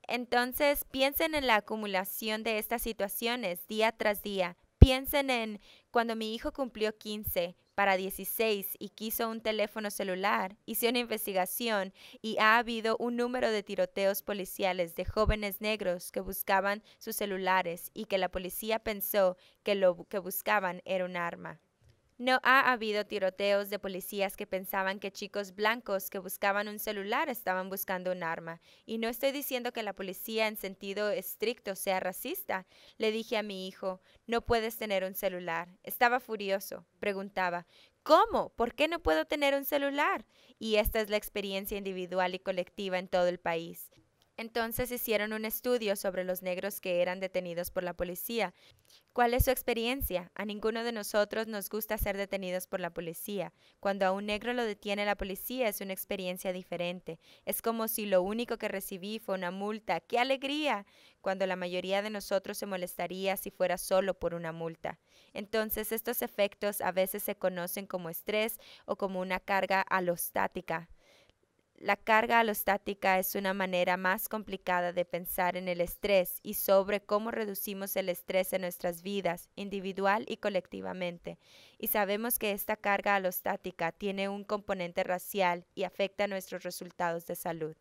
Entonces, piensen en la acumulación de estas situaciones día tras día Piensen en cuando mi hijo cumplió 15 para 16 y quiso un teléfono celular, hice una investigación y ha habido un número de tiroteos policiales de jóvenes negros que buscaban sus celulares y que la policía pensó que lo que buscaban era un arma. No ha habido tiroteos de policías que pensaban que chicos blancos que buscaban un celular estaban buscando un arma. Y no estoy diciendo que la policía en sentido estricto sea racista. Le dije a mi hijo, no puedes tener un celular. Estaba furioso. Preguntaba, ¿Cómo? ¿Por qué no puedo tener un celular? Y esta es la experiencia individual y colectiva en todo el país. Entonces hicieron un estudio sobre los negros que eran detenidos por la policía. ¿Cuál es su experiencia? A ninguno de nosotros nos gusta ser detenidos por la policía. Cuando a un negro lo detiene la policía es una experiencia diferente. Es como si lo único que recibí fue una multa. ¡Qué alegría! Cuando la mayoría de nosotros se molestaría si fuera solo por una multa. Entonces estos efectos a veces se conocen como estrés o como una carga alostática. La carga alostática es una manera más complicada de pensar en el estrés y sobre cómo reducimos el estrés en nuestras vidas, individual y colectivamente. Y sabemos que esta carga alostática tiene un componente racial y afecta nuestros resultados de salud.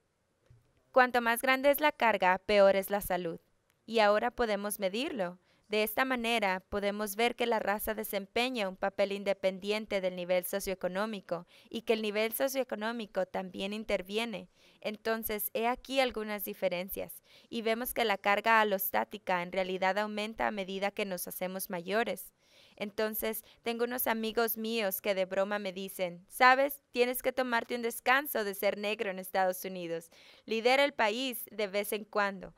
Cuanto más grande es la carga, peor es la salud. Y ahora podemos medirlo. De esta manera, podemos ver que la raza desempeña un papel independiente del nivel socioeconómico y que el nivel socioeconómico también interviene. Entonces, he aquí algunas diferencias y vemos que la carga alostática en realidad aumenta a medida que nos hacemos mayores. Entonces, tengo unos amigos míos que de broma me dicen, sabes, tienes que tomarte un descanso de ser negro en Estados Unidos. Lidera el país de vez en cuando.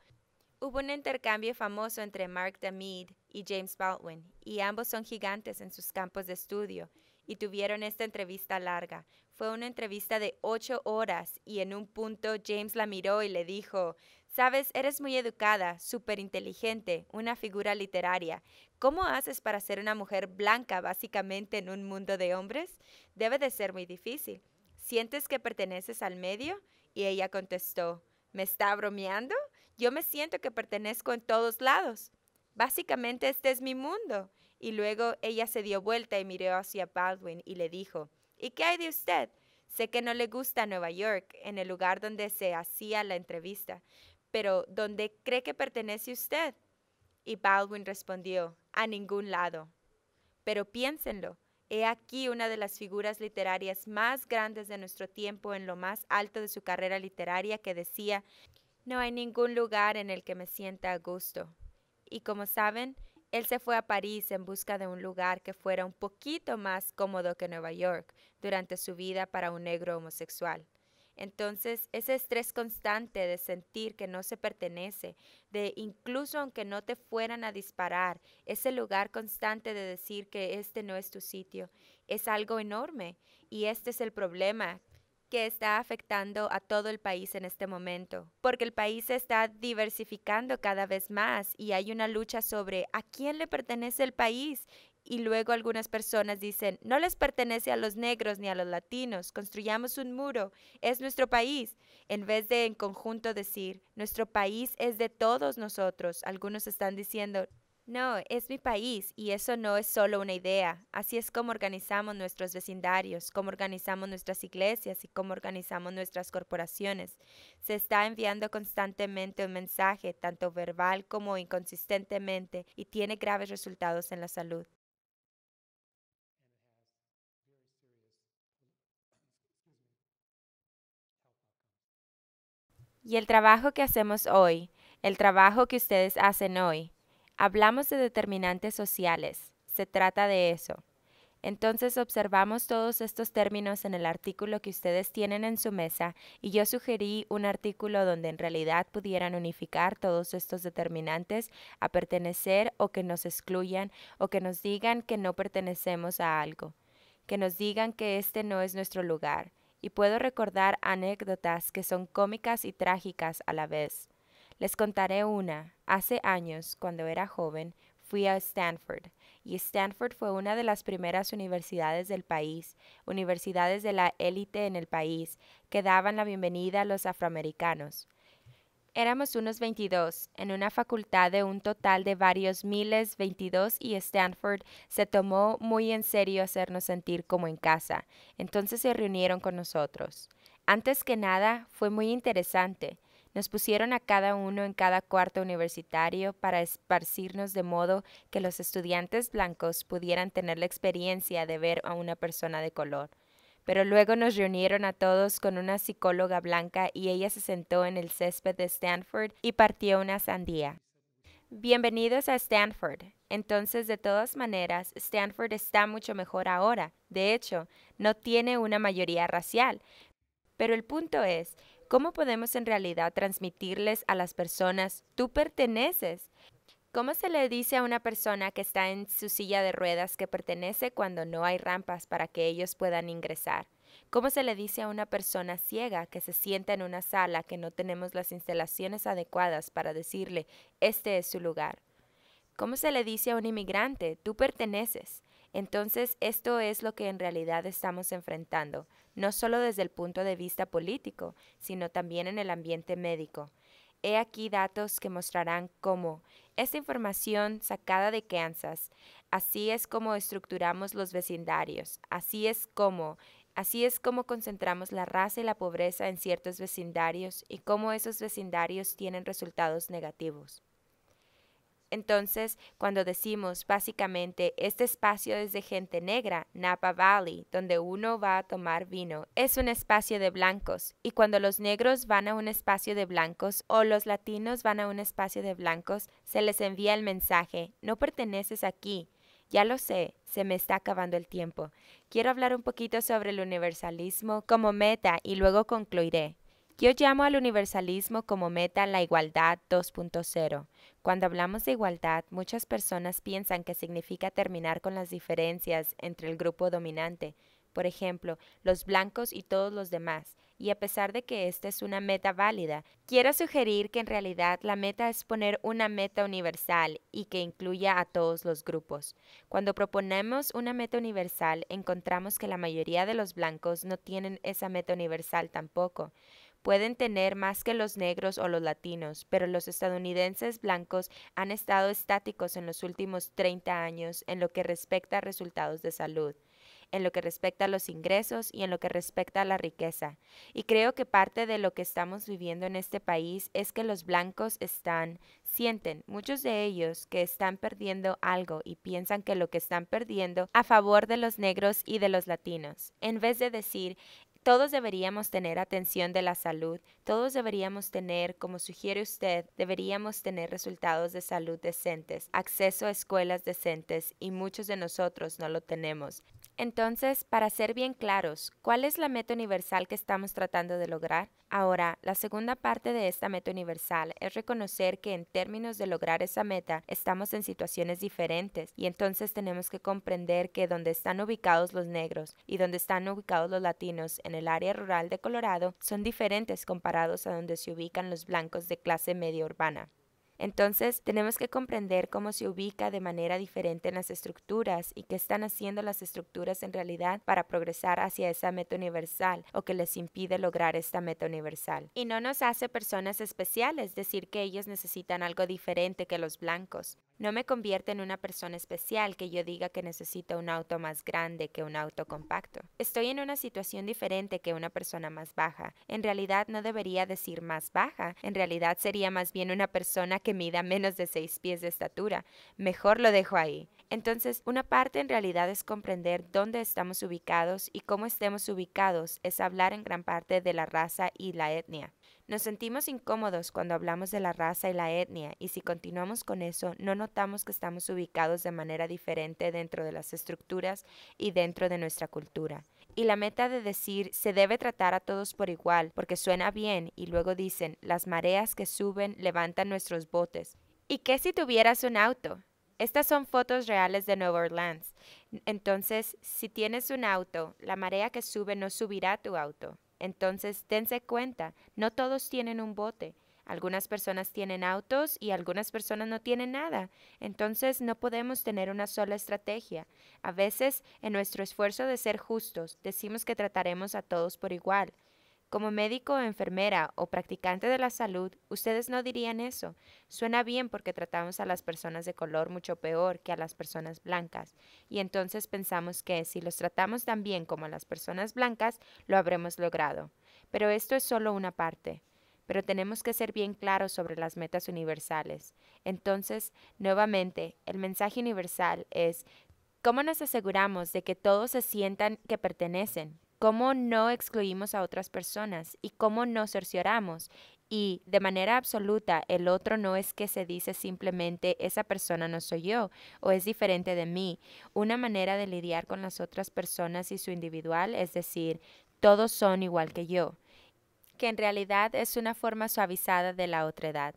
Hubo un intercambio famoso entre Mark Damid y James Baldwin, y ambos son gigantes en sus campos de estudio, y tuvieron esta entrevista larga. Fue una entrevista de ocho horas, y en un punto James la miró y le dijo, Sabes, eres muy educada, súper inteligente, una figura literaria. ¿Cómo haces para ser una mujer blanca básicamente en un mundo de hombres? Debe de ser muy difícil. ¿Sientes que perteneces al medio? Y ella contestó, ¿me está bromeando? Yo me siento que pertenezco en todos lados. Básicamente este es mi mundo. Y luego ella se dio vuelta y miró hacia Baldwin y le dijo, ¿Y qué hay de usted? Sé que no le gusta Nueva York, en el lugar donde se hacía la entrevista, pero ¿dónde cree que pertenece usted? Y Baldwin respondió, a ningún lado. Pero piénsenlo, he aquí una de las figuras literarias más grandes de nuestro tiempo en lo más alto de su carrera literaria que decía, no hay ningún lugar en el que me sienta a gusto. Y como saben, él se fue a París en busca de un lugar que fuera un poquito más cómodo que Nueva York durante su vida para un negro homosexual. Entonces, ese estrés constante de sentir que no se pertenece, de incluso aunque no te fueran a disparar, ese lugar constante de decir que este no es tu sitio, es algo enorme. Y este es el problema que está afectando a todo el país en este momento, porque el país se está diversificando cada vez más y hay una lucha sobre a quién le pertenece el país y luego algunas personas dicen, no les pertenece a los negros ni a los latinos, construyamos un muro, es nuestro país, en vez de en conjunto decir, nuestro país es de todos nosotros. Algunos están diciendo, no, es mi país y eso no es solo una idea. Así es como organizamos nuestros vecindarios, como organizamos nuestras iglesias y como organizamos nuestras corporaciones. Se está enviando constantemente un mensaje, tanto verbal como inconsistentemente, y tiene graves resultados en la salud. Y el trabajo que hacemos hoy, el trabajo que ustedes hacen hoy, Hablamos de determinantes sociales, se trata de eso. Entonces observamos todos estos términos en el artículo que ustedes tienen en su mesa y yo sugerí un artículo donde en realidad pudieran unificar todos estos determinantes a pertenecer o que nos excluyan o que nos digan que no pertenecemos a algo, que nos digan que este no es nuestro lugar. Y puedo recordar anécdotas que son cómicas y trágicas a la vez. Les contaré una. Hace años, cuando era joven, fui a Stanford, y Stanford fue una de las primeras universidades del país, universidades de la élite en el país, que daban la bienvenida a los afroamericanos. Éramos unos 22, en una facultad de un total de varios miles, 22 y Stanford se tomó muy en serio hacernos sentir como en casa, entonces se reunieron con nosotros. Antes que nada, fue muy interesante. Nos pusieron a cada uno en cada cuarto universitario para esparcirnos de modo que los estudiantes blancos pudieran tener la experiencia de ver a una persona de color. Pero luego nos reunieron a todos con una psicóloga blanca y ella se sentó en el césped de Stanford y partió una sandía. Bienvenidos a Stanford. Entonces, de todas maneras, Stanford está mucho mejor ahora. De hecho, no tiene una mayoría racial. Pero el punto es ¿Cómo podemos en realidad transmitirles a las personas, tú perteneces? ¿Cómo se le dice a una persona que está en su silla de ruedas que pertenece cuando no hay rampas para que ellos puedan ingresar? ¿Cómo se le dice a una persona ciega que se sienta en una sala que no tenemos las instalaciones adecuadas para decirle, este es su lugar? ¿Cómo se le dice a un inmigrante, tú perteneces? Entonces, esto es lo que en realidad estamos enfrentando, no solo desde el punto de vista político, sino también en el ambiente médico. He aquí datos que mostrarán cómo esta información sacada de Kansas, así es como estructuramos los vecindarios, así es como Así es como concentramos la raza y la pobreza en ciertos vecindarios y cómo esos vecindarios tienen resultados negativos. Entonces, cuando decimos básicamente este espacio es de gente negra, Napa Valley, donde uno va a tomar vino, es un espacio de blancos. Y cuando los negros van a un espacio de blancos o los latinos van a un espacio de blancos, se les envía el mensaje, no perteneces aquí. Ya lo sé, se me está acabando el tiempo. Quiero hablar un poquito sobre el universalismo como meta y luego concluiré. Yo llamo al universalismo como meta la igualdad 2.0. Cuando hablamos de igualdad, muchas personas piensan que significa terminar con las diferencias entre el grupo dominante, por ejemplo, los blancos y todos los demás, y a pesar de que esta es una meta válida, quiero sugerir que en realidad la meta es poner una meta universal y que incluya a todos los grupos. Cuando proponemos una meta universal, encontramos que la mayoría de los blancos no tienen esa meta universal tampoco pueden tener más que los negros o los latinos, pero los estadounidenses blancos han estado estáticos en los últimos 30 años en lo que respecta a resultados de salud en lo que respecta a los ingresos y en lo que respecta a la riqueza. Y creo que parte de lo que estamos viviendo en este país es que los blancos están, sienten, muchos de ellos, que están perdiendo algo y piensan que lo que están perdiendo a favor de los negros y de los latinos, en vez de decir, todos deberíamos tener atención de la salud, todos deberíamos tener, como sugiere usted, deberíamos tener resultados de salud decentes, acceso a escuelas decentes y muchos de nosotros no lo tenemos. Entonces, para ser bien claros, ¿cuál es la meta universal que estamos tratando de lograr? Ahora, la segunda parte de esta meta universal es reconocer que en términos de lograr esa meta estamos en situaciones diferentes y entonces tenemos que comprender que donde están ubicados los negros y donde están ubicados los latinos en el área rural de Colorado son diferentes comparados a donde se ubican los blancos de clase media urbana. Entonces, tenemos que comprender cómo se ubica de manera diferente en las estructuras y qué están haciendo las estructuras en realidad para progresar hacia esa meta universal o que les impide lograr esta meta universal. Y no nos hace personas especiales decir que ellos necesitan algo diferente que los blancos. No me convierte en una persona especial que yo diga que necesito un auto más grande que un auto compacto. Estoy en una situación diferente que una persona más baja. En realidad no debería decir más baja. En realidad sería más bien una persona que mida menos de 6 pies de estatura. Mejor lo dejo ahí. Entonces, una parte en realidad es comprender dónde estamos ubicados y cómo estemos ubicados es hablar en gran parte de la raza y la etnia. Nos sentimos incómodos cuando hablamos de la raza y la etnia y si continuamos con eso no notamos que estamos ubicados de manera diferente dentro de las estructuras y dentro de nuestra cultura. Y la meta de decir se debe tratar a todos por igual porque suena bien y luego dicen las mareas que suben levantan nuestros botes. ¿Y qué si tuvieras un auto? Estas son fotos reales de Nueva Orleans. Entonces, si tienes un auto, la marea que sube no subirá tu auto. Entonces, dense cuenta, no todos tienen un bote. Algunas personas tienen autos y algunas personas no tienen nada. Entonces no podemos tener una sola estrategia. A veces, en nuestro esfuerzo de ser justos, decimos que trataremos a todos por igual, como médico, enfermera o practicante de la salud, ustedes no dirían eso. Suena bien porque tratamos a las personas de color mucho peor que a las personas blancas, y entonces pensamos que si los tratamos tan bien como a las personas blancas, lo habremos logrado. Pero esto es solo una parte. Pero tenemos que ser bien claros sobre las metas universales. Entonces, nuevamente, el mensaje universal es, ¿cómo nos aseguramos de que todos se sientan que pertenecen? cómo no excluimos a otras personas y cómo no cercioramos. Y de manera absoluta, el otro no es que se dice simplemente esa persona no soy yo o es diferente de mí. Una manera de lidiar con las otras personas y su individual es decir, todos son igual que yo, que en realidad es una forma suavizada de la otredad.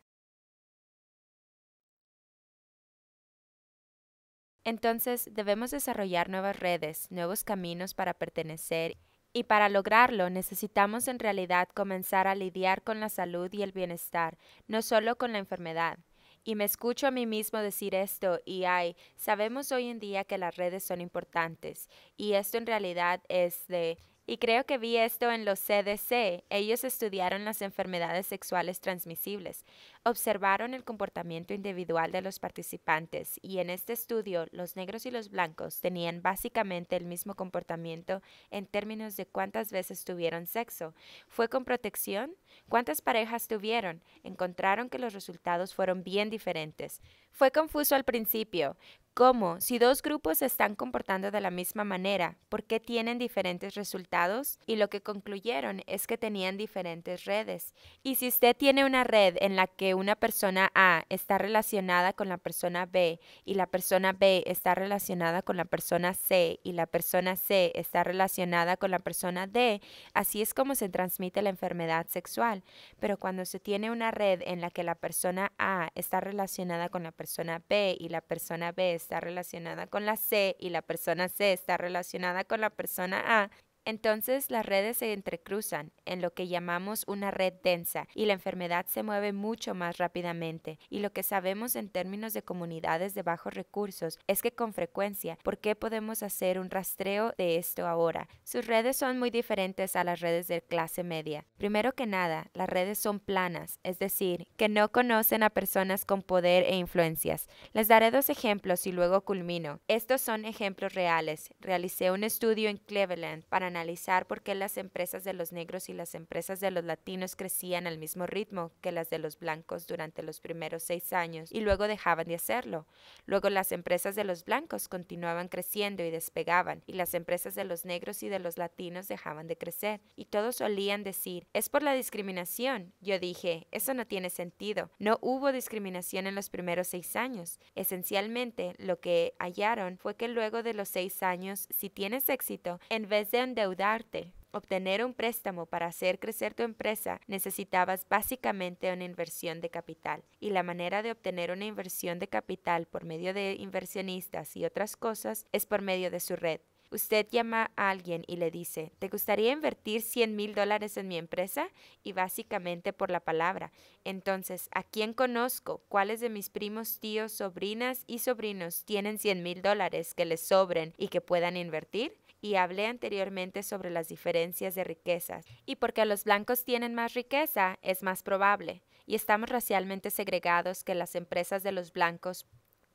Entonces debemos desarrollar nuevas redes, nuevos caminos para pertenecer y para lograrlo necesitamos en realidad comenzar a lidiar con la salud y el bienestar, no solo con la enfermedad. Y me escucho a mí mismo decir esto y ay, sabemos hoy en día que las redes son importantes y esto en realidad es de y creo que vi esto en los CDC. Ellos estudiaron las enfermedades sexuales transmisibles, observaron el comportamiento individual de los participantes y en este estudio los negros y los blancos tenían básicamente el mismo comportamiento en términos de cuántas veces tuvieron sexo. ¿Fue con protección? ¿Cuántas parejas tuvieron? Encontraron que los resultados fueron bien diferentes. Fue confuso al principio. ¿Cómo? Si dos grupos se están comportando de la misma manera, ¿por qué tienen diferentes resultados? Y lo que concluyeron es que tenían diferentes redes. Y si usted tiene una red en la que una persona A está relacionada con la persona B y la persona B está relacionada con la persona C y la persona C está relacionada con la persona D, así es como se transmite la enfermedad sexual. Pero cuando se tiene una red en la que la persona A está relacionada con la persona B y la persona B está relacionada con la C y la persona C está relacionada con la persona A entonces las redes se entrecruzan en lo que llamamos una red densa y la enfermedad se mueve mucho más rápidamente. Y lo que sabemos en términos de comunidades de bajos recursos es que con frecuencia, ¿por qué podemos hacer un rastreo de esto ahora? Sus redes son muy diferentes a las redes de clase media. Primero que nada, las redes son planas, es decir, que no conocen a personas con poder e influencias. Les daré dos ejemplos y luego culmino. Estos son ejemplos reales. Realicé un estudio en Cleveland para analizar por qué las empresas de los negros y las empresas de los latinos crecían al mismo ritmo que las de los blancos durante los primeros seis años y luego dejaban de hacerlo. Luego las empresas de los blancos continuaban creciendo y despegaban y las empresas de los negros y de los latinos dejaban de crecer. Y todos solían decir, es por la discriminación. Yo dije, eso no tiene sentido. No hubo discriminación en los primeros seis años. Esencialmente, lo que hallaron fue que luego de los seis años, si tienes éxito, en vez de endeudar Deudarte, Obtener un préstamo para hacer crecer tu empresa necesitabas básicamente una inversión de capital y la manera de obtener una inversión de capital por medio de inversionistas y otras cosas es por medio de su red. Usted llama a alguien y le dice, ¿te gustaría invertir 100 mil dólares en mi empresa? Y básicamente por la palabra. Entonces, ¿a quién conozco? ¿Cuáles de mis primos, tíos, sobrinas y sobrinos tienen 100 mil dólares que les sobren y que puedan invertir? y hablé anteriormente sobre las diferencias de riquezas. Y porque los blancos tienen más riqueza, es más probable, y estamos racialmente segregados que las empresas de los blancos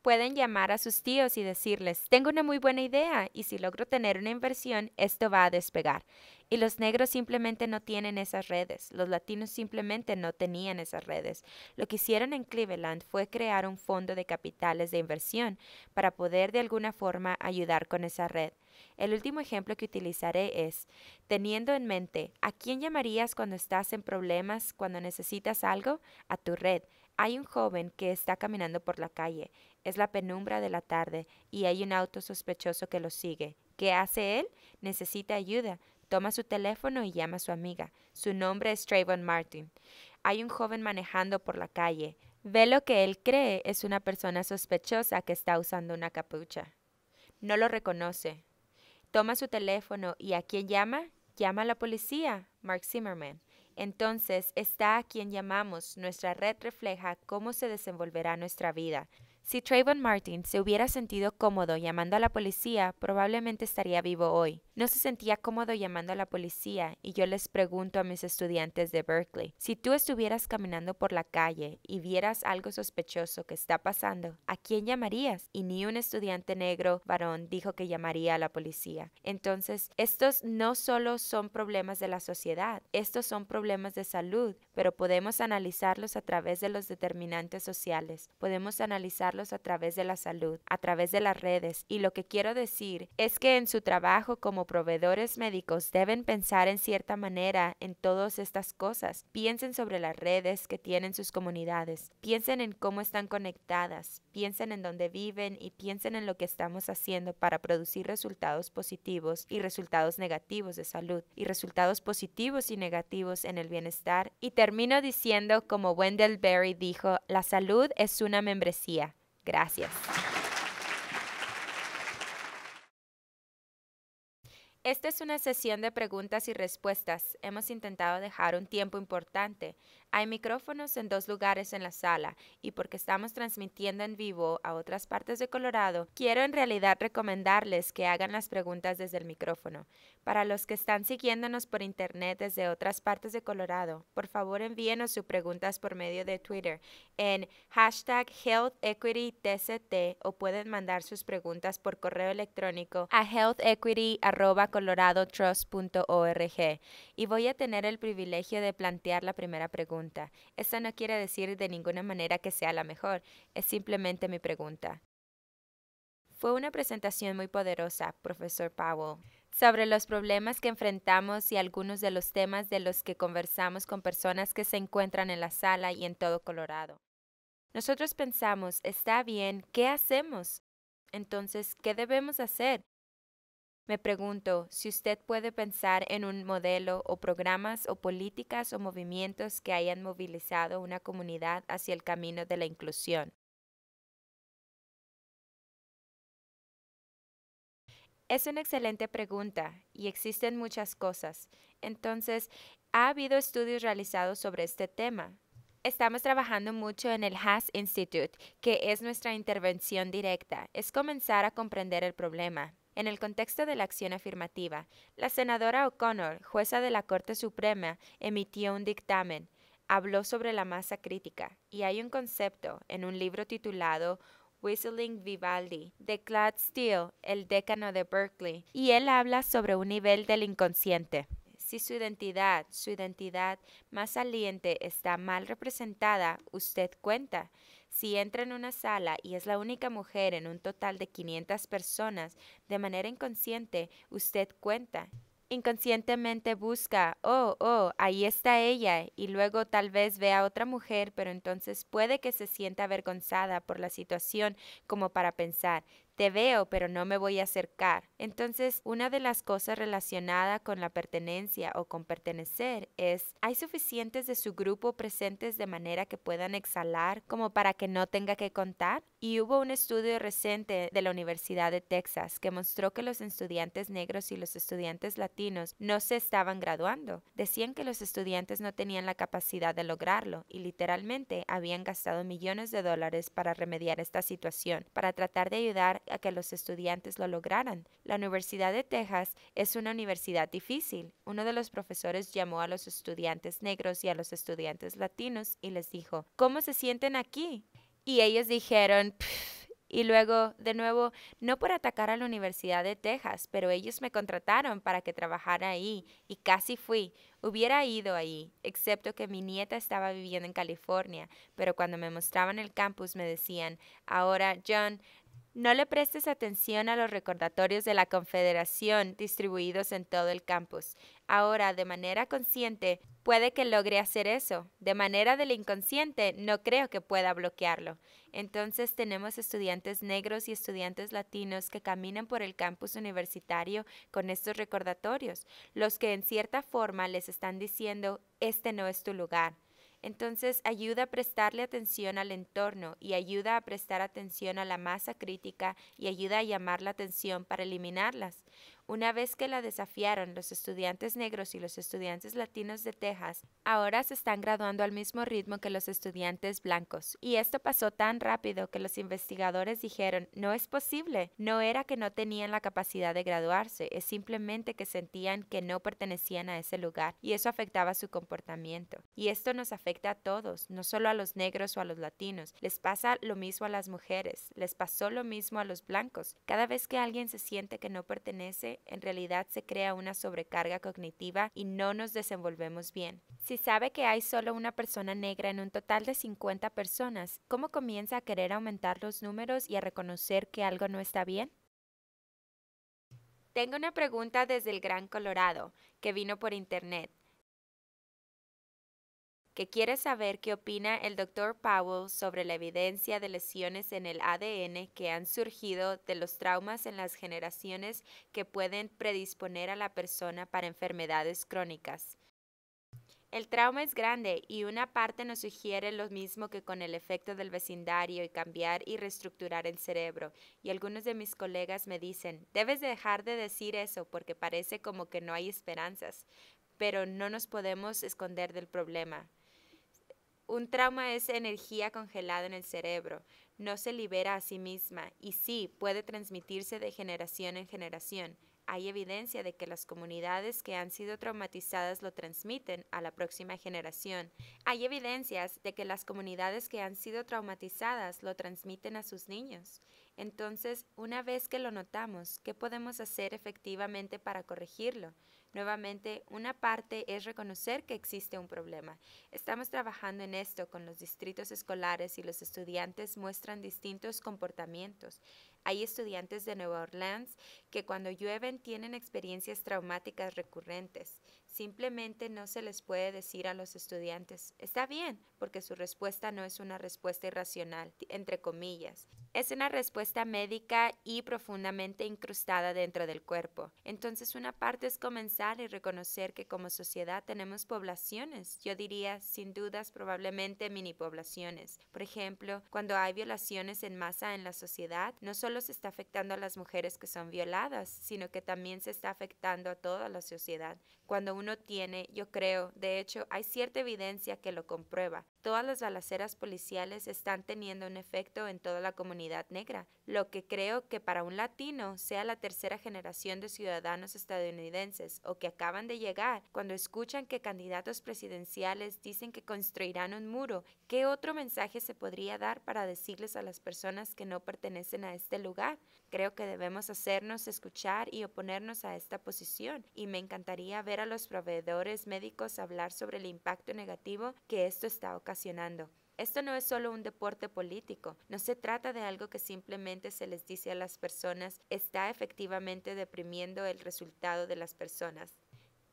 pueden llamar a sus tíos y decirles, tengo una muy buena idea y si logro tener una inversión, esto va a despegar. Y los negros simplemente no tienen esas redes, los latinos simplemente no tenían esas redes. Lo que hicieron en Cleveland fue crear un fondo de capitales de inversión para poder de alguna forma ayudar con esa red. El último ejemplo que utilizaré es, teniendo en mente, ¿a quién llamarías cuando estás en problemas, cuando necesitas algo? A tu red. Hay un joven que está caminando por la calle. Es la penumbra de la tarde y hay un auto sospechoso que lo sigue. ¿Qué hace él? Necesita ayuda. Toma su teléfono y llama a su amiga. Su nombre es Trayvon Martin. Hay un joven manejando por la calle. Ve lo que él cree es una persona sospechosa que está usando una capucha. No lo reconoce. Toma su teléfono y ¿a quién llama? Llama a la policía, Mark Zimmerman. Entonces está a quien llamamos, nuestra red refleja cómo se desenvolverá nuestra vida. Si Trayvon Martin se hubiera sentido cómodo llamando a la policía, probablemente estaría vivo hoy. No se sentía cómodo llamando a la policía y yo les pregunto a mis estudiantes de Berkeley, si tú estuvieras caminando por la calle y vieras algo sospechoso que está pasando, ¿a quién llamarías? Y ni un estudiante negro varón dijo que llamaría a la policía. Entonces, estos no solo son problemas de la sociedad, estos son problemas de salud, pero podemos analizarlos a través de los determinantes sociales. Podemos analizar a través de la salud, a través de las redes. Y lo que quiero decir es que en su trabajo como proveedores médicos deben pensar en cierta manera en todas estas cosas. Piensen sobre las redes que tienen sus comunidades. Piensen en cómo están conectadas. Piensen en dónde viven y piensen en lo que estamos haciendo para producir resultados positivos y resultados negativos de salud y resultados positivos y negativos en el bienestar. Y termino diciendo, como Wendell Berry dijo, la salud es una membresía. Gracias. Esta es una sesión de preguntas y respuestas. Hemos intentado dejar un tiempo importante hay micrófonos en dos lugares en la sala y porque estamos transmitiendo en vivo a otras partes de Colorado, quiero en realidad recomendarles que hagan las preguntas desde el micrófono. Para los que están siguiéndonos por internet desde otras partes de Colorado, por favor envíenos sus preguntas por medio de Twitter en hashtag HealthEquityTCT o pueden mandar sus preguntas por correo electrónico a healthequity.coloradotrust.org y voy a tener el privilegio de plantear la primera pregunta. Esta no quiere decir de ninguna manera que sea la mejor, es simplemente mi pregunta. Fue una presentación muy poderosa, profesor Powell, sobre los problemas que enfrentamos y algunos de los temas de los que conversamos con personas que se encuentran en la sala y en todo Colorado. Nosotros pensamos, está bien, ¿qué hacemos? Entonces, ¿qué debemos hacer? Me pregunto si usted puede pensar en un modelo o programas o políticas o movimientos que hayan movilizado una comunidad hacia el camino de la inclusión. Es una excelente pregunta y existen muchas cosas. Entonces, ha habido estudios realizados sobre este tema. Estamos trabajando mucho en el Haas Institute, que es nuestra intervención directa, es comenzar a comprender el problema, en el contexto de la acción afirmativa, la senadora O'Connor, jueza de la Corte Suprema, emitió un dictamen, habló sobre la masa crítica, y hay un concepto en un libro titulado Whistling Vivaldi de Claude Steele, el décano de Berkeley, y él habla sobre un nivel del inconsciente. Si su identidad, su identidad más saliente está mal representada, usted cuenta. Si entra en una sala y es la única mujer en un total de 500 personas, de manera inconsciente, usted cuenta. Inconscientemente busca, oh, oh, ahí está ella, y luego tal vez ve a otra mujer, pero entonces puede que se sienta avergonzada por la situación como para pensar, te veo, pero no me voy a acercar. Entonces, una de las cosas relacionadas con la pertenencia o con pertenecer es, ¿hay suficientes de su grupo presentes de manera que puedan exhalar como para que no tenga que contar? Y hubo un estudio reciente de la Universidad de Texas que mostró que los estudiantes negros y los estudiantes latinos no se estaban graduando. Decían que los estudiantes no tenían la capacidad de lograrlo y literalmente habían gastado millones de dólares para remediar esta situación, para tratar de ayudar a que los estudiantes lo lograran. La Universidad de Texas es una universidad difícil. Uno de los profesores llamó a los estudiantes negros y a los estudiantes latinos y les dijo, ¿cómo se sienten aquí? Y ellos dijeron, y luego, de nuevo, no por atacar a la Universidad de Texas, pero ellos me contrataron para que trabajara ahí y casi fui. Hubiera ido ahí, excepto que mi nieta estaba viviendo en California, pero cuando me mostraban el campus me decían, ahora, John, no le prestes atención a los recordatorios de la Confederación distribuidos en todo el campus. Ahora, de manera consciente, puede que logre hacer eso. De manera del inconsciente, no creo que pueda bloquearlo. Entonces tenemos estudiantes negros y estudiantes latinos que caminan por el campus universitario con estos recordatorios, los que en cierta forma les están diciendo, este no es tu lugar. Entonces ayuda a prestarle atención al entorno y ayuda a prestar atención a la masa crítica y ayuda a llamar la atención para eliminarlas. Una vez que la desafiaron los estudiantes negros y los estudiantes latinos de Texas, ahora se están graduando al mismo ritmo que los estudiantes blancos. Y esto pasó tan rápido que los investigadores dijeron, no es posible, no era que no tenían la capacidad de graduarse, es simplemente que sentían que no pertenecían a ese lugar y eso afectaba su comportamiento. Y esto nos afecta a todos, no solo a los negros o a los latinos, les pasa lo mismo a las mujeres, les pasó lo mismo a los blancos. Cada vez que alguien se siente que no pertenece, en realidad se crea una sobrecarga cognitiva y no nos desenvolvemos bien. Si sabe que hay solo una persona negra en un total de 50 personas, ¿cómo comienza a querer aumentar los números y a reconocer que algo no está bien? Tengo una pregunta desde el Gran Colorado, que vino por Internet que quiere saber qué opina el doctor Powell sobre la evidencia de lesiones en el ADN que han surgido de los traumas en las generaciones que pueden predisponer a la persona para enfermedades crónicas. El trauma es grande y una parte nos sugiere lo mismo que con el efecto del vecindario y cambiar y reestructurar el cerebro. Y algunos de mis colegas me dicen, debes dejar de decir eso porque parece como que no hay esperanzas, pero no nos podemos esconder del problema. Un trauma es energía congelada en el cerebro, no se libera a sí misma y sí puede transmitirse de generación en generación. Hay evidencia de que las comunidades que han sido traumatizadas lo transmiten a la próxima generación. Hay evidencias de que las comunidades que han sido traumatizadas lo transmiten a sus niños. Entonces, una vez que lo notamos, ¿qué podemos hacer efectivamente para corregirlo? Nuevamente, una parte es reconocer que existe un problema. Estamos trabajando en esto con los distritos escolares y los estudiantes muestran distintos comportamientos. Hay estudiantes de Nueva Orleans que cuando llueven tienen experiencias traumáticas recurrentes. Simplemente no se les puede decir a los estudiantes, está bien, porque su respuesta no es una respuesta irracional, entre comillas. Es una respuesta médica y profundamente incrustada dentro del cuerpo. Entonces una parte es comenzar y reconocer que como sociedad tenemos poblaciones, yo diría sin dudas probablemente mini poblaciones. Por ejemplo, cuando hay violaciones en masa en la sociedad, no solo se está afectando a las mujeres que son violadas, sino que también se está afectando a toda la sociedad. Cuando uno tiene, yo creo, de hecho, hay cierta evidencia que lo comprueba. Todas las balaceras policiales están teniendo un efecto en toda la comunidad negra, lo que creo que para un latino, sea la tercera generación de ciudadanos estadounidenses o que acaban de llegar, cuando escuchan que candidatos presidenciales dicen que construirán un muro ¿Qué otro mensaje se podría dar para decirles a las personas que no pertenecen a este lugar? Creo que debemos hacernos escuchar y oponernos a esta posición y me encantaría ver a los proveedores médicos hablar sobre el impacto negativo que esto está ocasionando. Esto no es solo un deporte político, no se trata de algo que simplemente se les dice a las personas, está efectivamente deprimiendo el resultado de las personas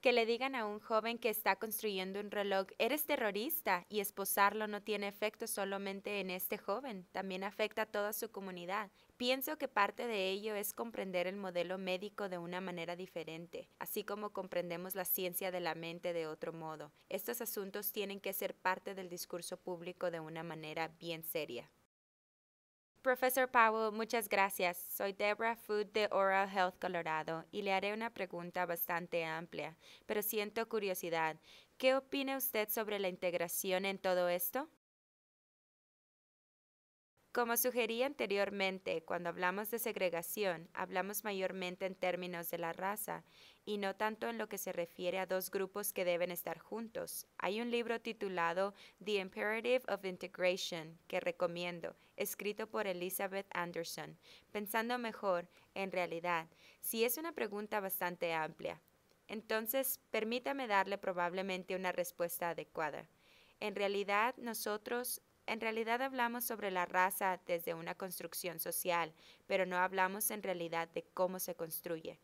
que le digan a un joven que está construyendo un reloj, eres terrorista y esposarlo no tiene efecto solamente en este joven, también afecta a toda su comunidad. Pienso que parte de ello es comprender el modelo médico de una manera diferente, así como comprendemos la ciencia de la mente de otro modo. Estos asuntos tienen que ser parte del discurso público de una manera bien seria. Profesor Powell, muchas gracias. Soy Deborah Food de Oral Health Colorado y le haré una pregunta bastante amplia, pero siento curiosidad. ¿Qué opina usted sobre la integración en todo esto? Como sugerí anteriormente, cuando hablamos de segregación, hablamos mayormente en términos de la raza y no tanto en lo que se refiere a dos grupos que deben estar juntos. Hay un libro titulado The Imperative of Integration que recomiendo, escrito por Elizabeth Anderson. Pensando mejor, en realidad, si es una pregunta bastante amplia. Entonces, permítame darle probablemente una respuesta adecuada. En realidad, nosotros en realidad hablamos sobre la raza desde una construcción social, pero no hablamos en realidad de cómo se construye.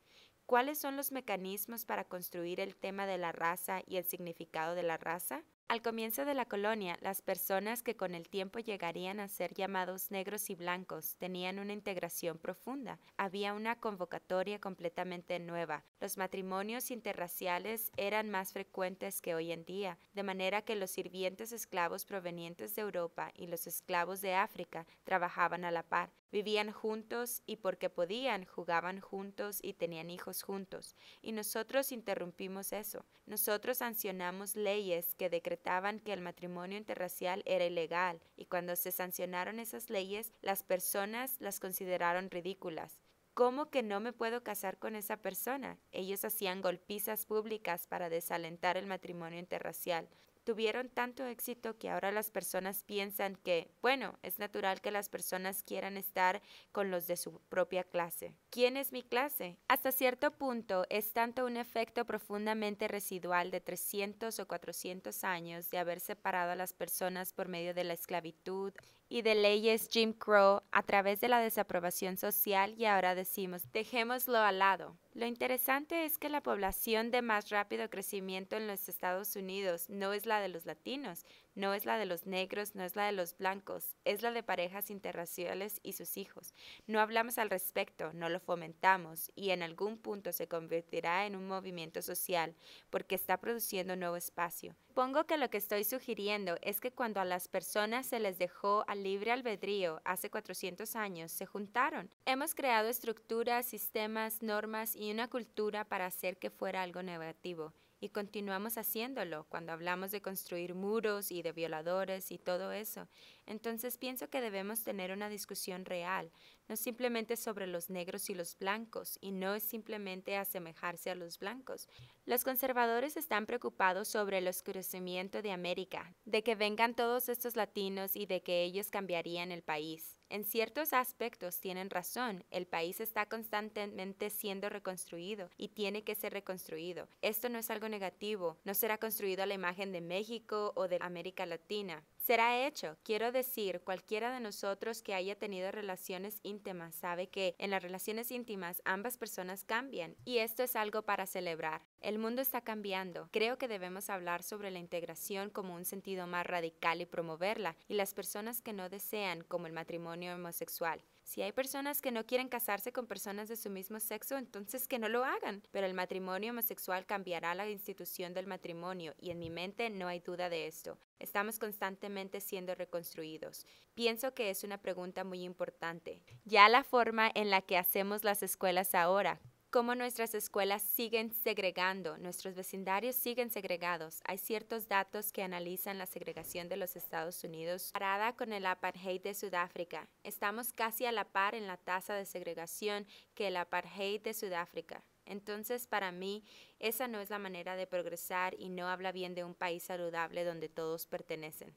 ¿Cuáles son los mecanismos para construir el tema de la raza y el significado de la raza? Al comienzo de la colonia, las personas que con el tiempo llegarían a ser llamados negros y blancos tenían una integración profunda. Había una convocatoria completamente nueva. Los matrimonios interraciales eran más frecuentes que hoy en día, de manera que los sirvientes esclavos provenientes de Europa y los esclavos de África trabajaban a la par. Vivían juntos y porque podían, jugaban juntos y tenían hijos juntos. Y nosotros interrumpimos eso. Nosotros sancionamos leyes que decretaban que el matrimonio interracial era ilegal y cuando se sancionaron esas leyes, las personas las consideraron ridículas. ¿Cómo que no me puedo casar con esa persona? Ellos hacían golpizas públicas para desalentar el matrimonio interracial tuvieron tanto éxito que ahora las personas piensan que, bueno, es natural que las personas quieran estar con los de su propia clase. ¿Quién es mi clase? Hasta cierto punto es tanto un efecto profundamente residual de 300 o 400 años de haber separado a las personas por medio de la esclavitud y de leyes Jim Crow a través de la desaprobación social y ahora decimos, dejémoslo al lado. Lo interesante es que la población de más rápido crecimiento en los Estados Unidos no es la de los latinos, no es la de los negros, no es la de los blancos, es la de parejas interraciales y sus hijos. No hablamos al respecto, no lo fomentamos y en algún punto se convertirá en un movimiento social porque está produciendo nuevo espacio. Pongo que lo que estoy sugiriendo es que cuando a las personas se les dejó al libre albedrío hace 400 años, se juntaron. Hemos creado estructuras, sistemas, normas y una cultura para hacer que fuera algo negativo. Y continuamos haciéndolo cuando hablamos de construir muros y de violadores y todo eso. Entonces pienso que debemos tener una discusión real, no simplemente sobre los negros y los blancos, y no es simplemente asemejarse a los blancos. Los conservadores están preocupados sobre el oscurecimiento de América, de que vengan todos estos latinos y de que ellos cambiarían el país. En ciertos aspectos tienen razón, el país está constantemente siendo reconstruido y tiene que ser reconstruido. Esto no es algo negativo, no será construido a la imagen de México o de América Latina será hecho. Quiero decir, cualquiera de nosotros que haya tenido relaciones íntimas sabe que en las relaciones íntimas ambas personas cambian y esto es algo para celebrar. El mundo está cambiando. Creo que debemos hablar sobre la integración como un sentido más radical y promoverla y las personas que no desean como el matrimonio homosexual. Si hay personas que no quieren casarse con personas de su mismo sexo, entonces que no lo hagan. Pero el matrimonio homosexual cambiará la institución del matrimonio y en mi mente no hay duda de esto. Estamos constantemente siendo reconstruidos. Pienso que es una pregunta muy importante. Ya la forma en la que hacemos las escuelas ahora, cómo nuestras escuelas siguen segregando, nuestros vecindarios siguen segregados. Hay ciertos datos que analizan la segregación de los Estados Unidos parada con el apartheid de Sudáfrica. Estamos casi a la par en la tasa de segregación que el apartheid de Sudáfrica. Entonces, para mí, esa no es la manera de progresar y no habla bien de un país saludable donde todos pertenecen.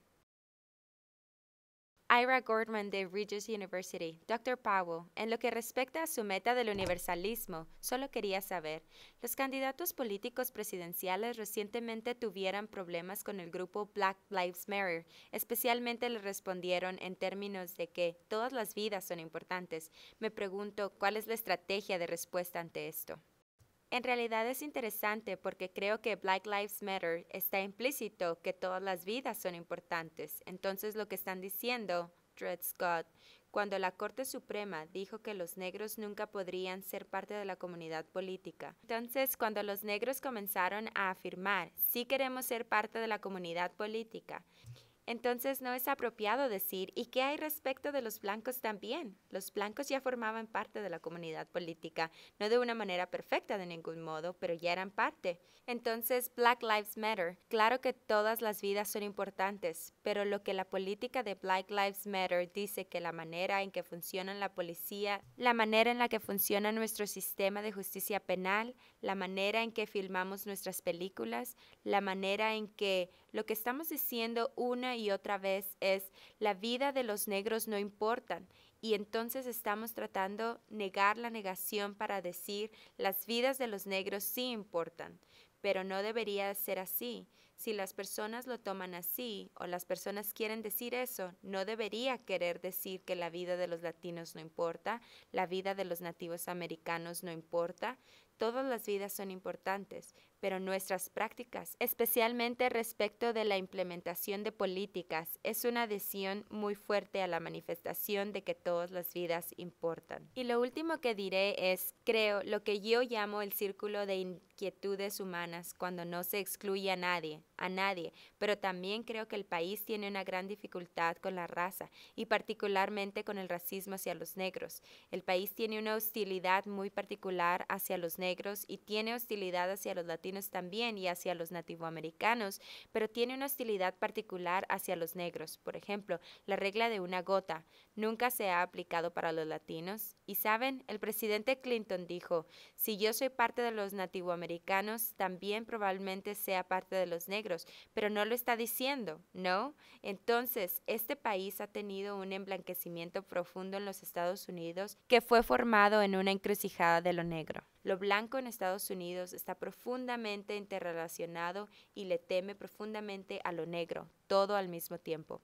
Ira Gordman de Regis University, Dr. Powell, en lo que respecta a su meta del universalismo, solo quería saber, ¿los candidatos políticos presidenciales recientemente tuvieron problemas con el grupo Black Lives Matter? Especialmente le respondieron en términos de que todas las vidas son importantes. Me pregunto, ¿cuál es la estrategia de respuesta ante esto? En realidad es interesante porque creo que Black Lives Matter está implícito que todas las vidas son importantes. Entonces lo que están diciendo Dred Scott, cuando la Corte Suprema dijo que los negros nunca podrían ser parte de la comunidad política. Entonces, cuando los negros comenzaron a afirmar, sí queremos ser parte de la comunidad política, entonces no es apropiado decir, ¿y qué hay respecto de los blancos también? Los blancos ya formaban parte de la comunidad política, no de una manera perfecta de ningún modo, pero ya eran parte. Entonces, Black Lives Matter. Claro que todas las vidas son importantes, pero lo que la política de Black Lives Matter dice que la manera en que funciona la policía, la manera en la que funciona nuestro sistema de justicia penal, la manera en que filmamos nuestras películas, la manera en que lo que estamos diciendo una y otra vez es, la vida de los negros no importan. Y entonces estamos tratando negar la negación para decir, las vidas de los negros sí importan. Pero no debería ser así. Si las personas lo toman así o las personas quieren decir eso, no debería querer decir que la vida de los latinos no importa, la vida de los nativos americanos no importa. Todas las vidas son importantes, pero nuestras prácticas, especialmente respecto de la implementación de políticas, es una adhesión muy fuerte a la manifestación de que todas las vidas importan. Y lo último que diré es, creo, lo que yo llamo el círculo de inquietudes humanas cuando no se excluye a nadie, a nadie, pero también creo que el país tiene una gran dificultad con la raza y particularmente con el racismo hacia los negros. El país tiene una hostilidad muy particular hacia los negros y tiene hostilidad hacia los latinos también y hacia los nativoamericanos, pero tiene una hostilidad particular hacia los negros. Por ejemplo, la regla de una gota nunca se ha aplicado para los latinos. Y saben, el presidente Clinton dijo, si yo soy parte de los nativoamericanos, también probablemente sea parte de los negros, pero no lo está diciendo, ¿no? Entonces, este país ha tenido un emblanquecimiento profundo en los Estados Unidos que fue formado en una encrucijada de lo negro. Lo blanco en Estados Unidos está profundamente interrelacionado y le teme profundamente a lo negro, todo al mismo tiempo.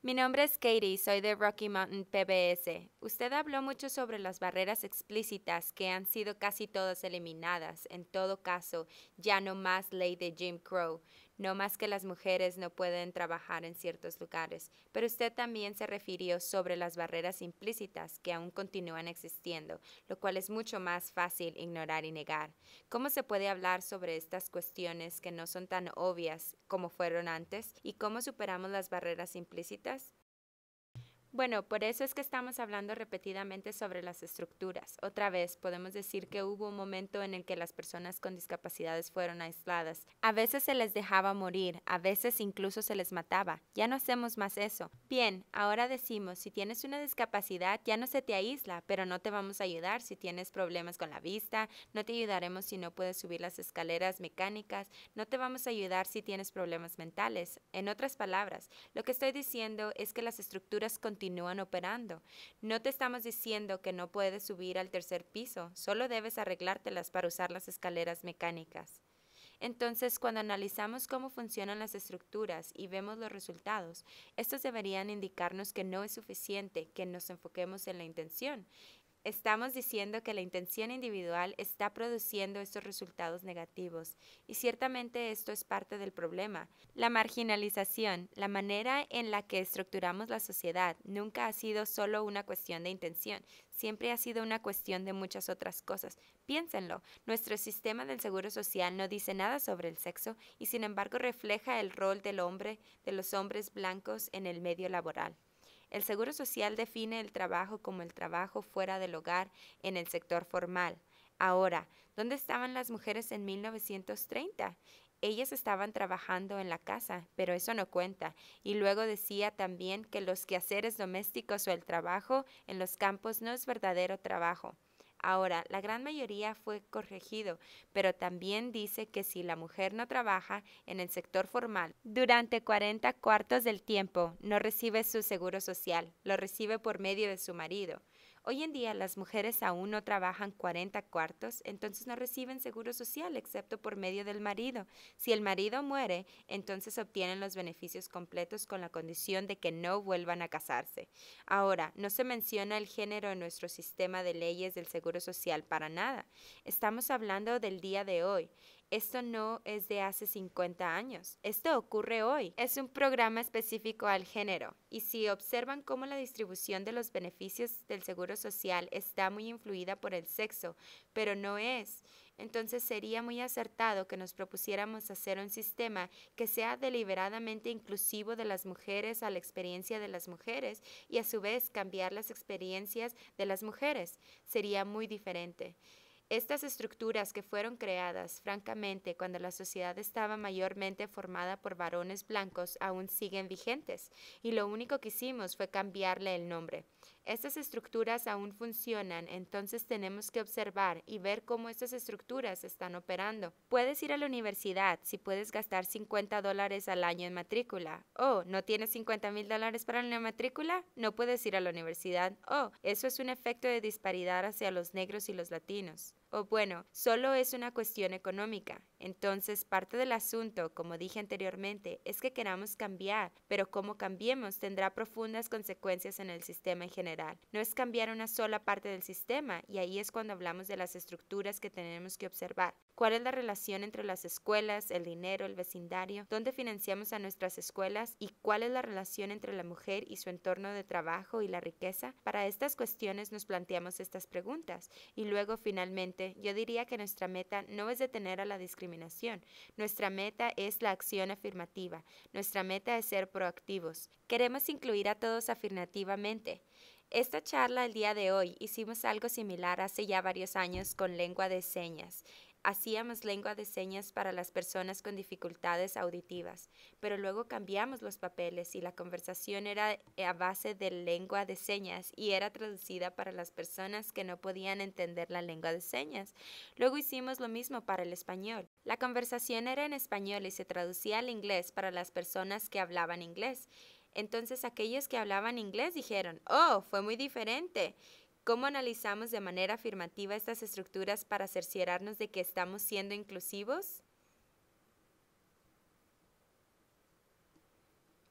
Mi nombre es Katie, soy de Rocky Mountain PBS. Usted habló mucho sobre las barreras explícitas que han sido casi todas eliminadas, en todo caso, ya no más ley de Jim Crow no más que las mujeres no pueden trabajar en ciertos lugares, pero usted también se refirió sobre las barreras implícitas que aún continúan existiendo, lo cual es mucho más fácil ignorar y negar. ¿Cómo se puede hablar sobre estas cuestiones que no son tan obvias como fueron antes y cómo superamos las barreras implícitas? Bueno, por eso es que estamos hablando repetidamente sobre las estructuras. Otra vez, podemos decir que hubo un momento en el que las personas con discapacidades fueron aisladas. A veces se les dejaba morir, a veces incluso se les mataba. Ya no hacemos más eso. Bien, ahora decimos, si tienes una discapacidad, ya no se te aísla, pero no te vamos a ayudar si tienes problemas con la vista, no te ayudaremos si no puedes subir las escaleras mecánicas, no te vamos a ayudar si tienes problemas mentales. En otras palabras, lo que estoy diciendo es que las estructuras continúan operando. No te estamos diciendo que no puedes subir al tercer piso, solo debes arreglártelas para usar las escaleras mecánicas. Entonces, cuando analizamos cómo funcionan las estructuras y vemos los resultados, estos deberían indicarnos que no es suficiente que nos enfoquemos en la intención Estamos diciendo que la intención individual está produciendo estos resultados negativos y ciertamente esto es parte del problema. La marginalización, la manera en la que estructuramos la sociedad, nunca ha sido solo una cuestión de intención, siempre ha sido una cuestión de muchas otras cosas. Piénsenlo, nuestro sistema del seguro social no dice nada sobre el sexo y sin embargo refleja el rol del hombre, de los hombres blancos en el medio laboral. El Seguro Social define el trabajo como el trabajo fuera del hogar en el sector formal. Ahora, ¿dónde estaban las mujeres en 1930? Ellas estaban trabajando en la casa, pero eso no cuenta. Y luego decía también que los quehaceres domésticos o el trabajo en los campos no es verdadero trabajo. Ahora, la gran mayoría fue corregido, pero también dice que si la mujer no trabaja en el sector formal durante 40 cuartos del tiempo, no recibe su seguro social, lo recibe por medio de su marido. Hoy en día las mujeres aún no trabajan 40 cuartos, entonces no reciben seguro social excepto por medio del marido. Si el marido muere, entonces obtienen los beneficios completos con la condición de que no vuelvan a casarse. Ahora, no se menciona el género en nuestro sistema de leyes del seguro social para nada. Estamos hablando del día de hoy. Esto no es de hace 50 años, esto ocurre hoy. Es un programa específico al género y si observan cómo la distribución de los beneficios del Seguro Social está muy influida por el sexo, pero no es, entonces sería muy acertado que nos propusiéramos hacer un sistema que sea deliberadamente inclusivo de las mujeres a la experiencia de las mujeres y a su vez cambiar las experiencias de las mujeres. Sería muy diferente. Estas estructuras que fueron creadas, francamente, cuando la sociedad estaba mayormente formada por varones blancos, aún siguen vigentes, y lo único que hicimos fue cambiarle el nombre. Estas estructuras aún funcionan, entonces tenemos que observar y ver cómo estas estructuras están operando. Puedes ir a la universidad si puedes gastar 50 dólares al año en matrícula. Oh, ¿no tienes 50 mil dólares para la matrícula? No puedes ir a la universidad. Oh, eso es un efecto de disparidad hacia los negros y los latinos. O bueno, solo es una cuestión económica. Entonces, parte del asunto, como dije anteriormente, es que queramos cambiar, pero cómo cambiemos tendrá profundas consecuencias en el sistema en general. No es cambiar una sola parte del sistema, y ahí es cuando hablamos de las estructuras que tenemos que observar, ¿Cuál es la relación entre las escuelas, el dinero, el vecindario? ¿Dónde financiamos a nuestras escuelas? ¿Y cuál es la relación entre la mujer y su entorno de trabajo y la riqueza? Para estas cuestiones nos planteamos estas preguntas. Y luego, finalmente, yo diría que nuestra meta no es detener a la discriminación. Nuestra meta es la acción afirmativa. Nuestra meta es ser proactivos. Queremos incluir a todos afirmativamente. Esta charla el día de hoy hicimos algo similar hace ya varios años con lengua de señas. Hacíamos lengua de señas para las personas con dificultades auditivas, pero luego cambiamos los papeles y la conversación era eh, a base de lengua de señas y era traducida para las personas que no podían entender la lengua de señas. Luego hicimos lo mismo para el español. La conversación era en español y se traducía al inglés para las personas que hablaban inglés. Entonces aquellos que hablaban inglés dijeron, oh, fue muy diferente. ¿Cómo analizamos de manera afirmativa estas estructuras para cerciorarnos de que estamos siendo inclusivos?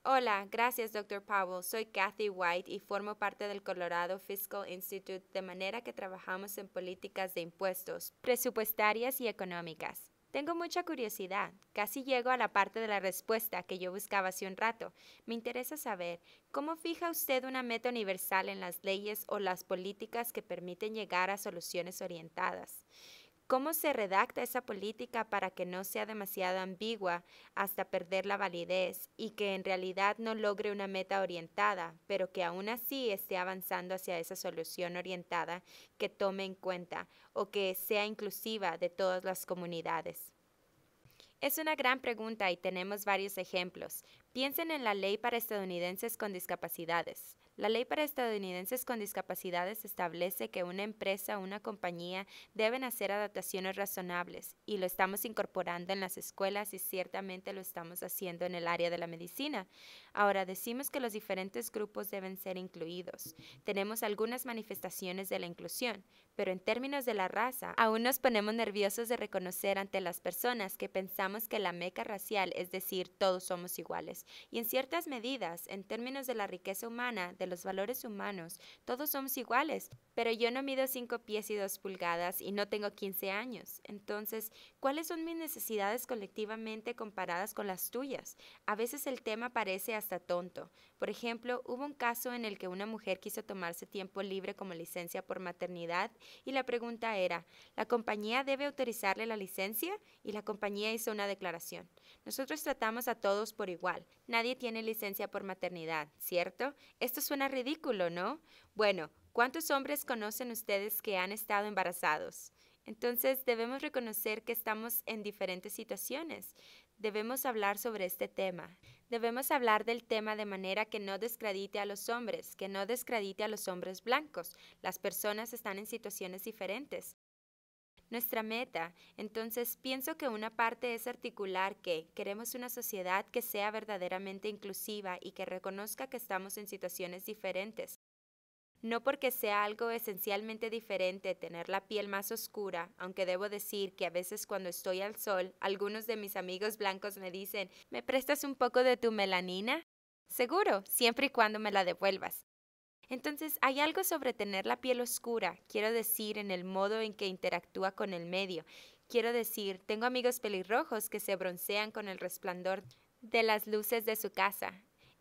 Hola, gracias Dr. Powell. Soy Kathy White y formo parte del Colorado Fiscal Institute, de manera que trabajamos en políticas de impuestos, presupuestarias y económicas. Tengo mucha curiosidad. Casi llego a la parte de la respuesta que yo buscaba hace un rato. Me interesa saber, ¿cómo fija usted una meta universal en las leyes o las políticas que permiten llegar a soluciones orientadas? ¿Cómo se redacta esa política para que no sea demasiado ambigua hasta perder la validez y que en realidad no logre una meta orientada, pero que aún así esté avanzando hacia esa solución orientada que tome en cuenta o que sea inclusiva de todas las comunidades? Es una gran pregunta y tenemos varios ejemplos. Piensen en la ley para estadounidenses con discapacidades. La ley para estadounidenses con discapacidades establece que una empresa o una compañía deben hacer adaptaciones razonables y lo estamos incorporando en las escuelas y ciertamente lo estamos haciendo en el área de la medicina. Ahora decimos que los diferentes grupos deben ser incluidos. Tenemos algunas manifestaciones de la inclusión, pero en términos de la raza, aún nos ponemos nerviosos de reconocer ante las personas que pensamos que la meca racial, es decir, todos somos iguales. Y en ciertas medidas, en términos de la riqueza humana, de los valores humanos, todos somos iguales. Pero yo no mido 5 pies y 2 pulgadas y no tengo 15 años. Entonces, ¿cuáles son mis necesidades colectivamente comparadas con las tuyas? A veces el tema parece hasta tonto, por ejemplo, hubo un caso en el que una mujer quiso tomarse tiempo libre como licencia por maternidad y la pregunta era, ¿la compañía debe autorizarle la licencia? Y la compañía hizo una declaración. Nosotros tratamos a todos por igual. Nadie tiene licencia por maternidad, ¿cierto? Esto suena ridículo, ¿no? Bueno, ¿cuántos hombres conocen ustedes que han estado embarazados? Entonces debemos reconocer que estamos en diferentes situaciones. Debemos hablar sobre este tema. Debemos hablar del tema de manera que no descredite a los hombres, que no descredite a los hombres blancos. Las personas están en situaciones diferentes nuestra meta. Entonces pienso que una parte es articular que queremos una sociedad que sea verdaderamente inclusiva y que reconozca que estamos en situaciones diferentes. No porque sea algo esencialmente diferente tener la piel más oscura, aunque debo decir que a veces cuando estoy al sol, algunos de mis amigos blancos me dicen, ¿me prestas un poco de tu melanina? Seguro, siempre y cuando me la devuelvas. Entonces, hay algo sobre tener la piel oscura, quiero decir, en el modo en que interactúa con el medio. Quiero decir, tengo amigos pelirrojos que se broncean con el resplandor de las luces de su casa,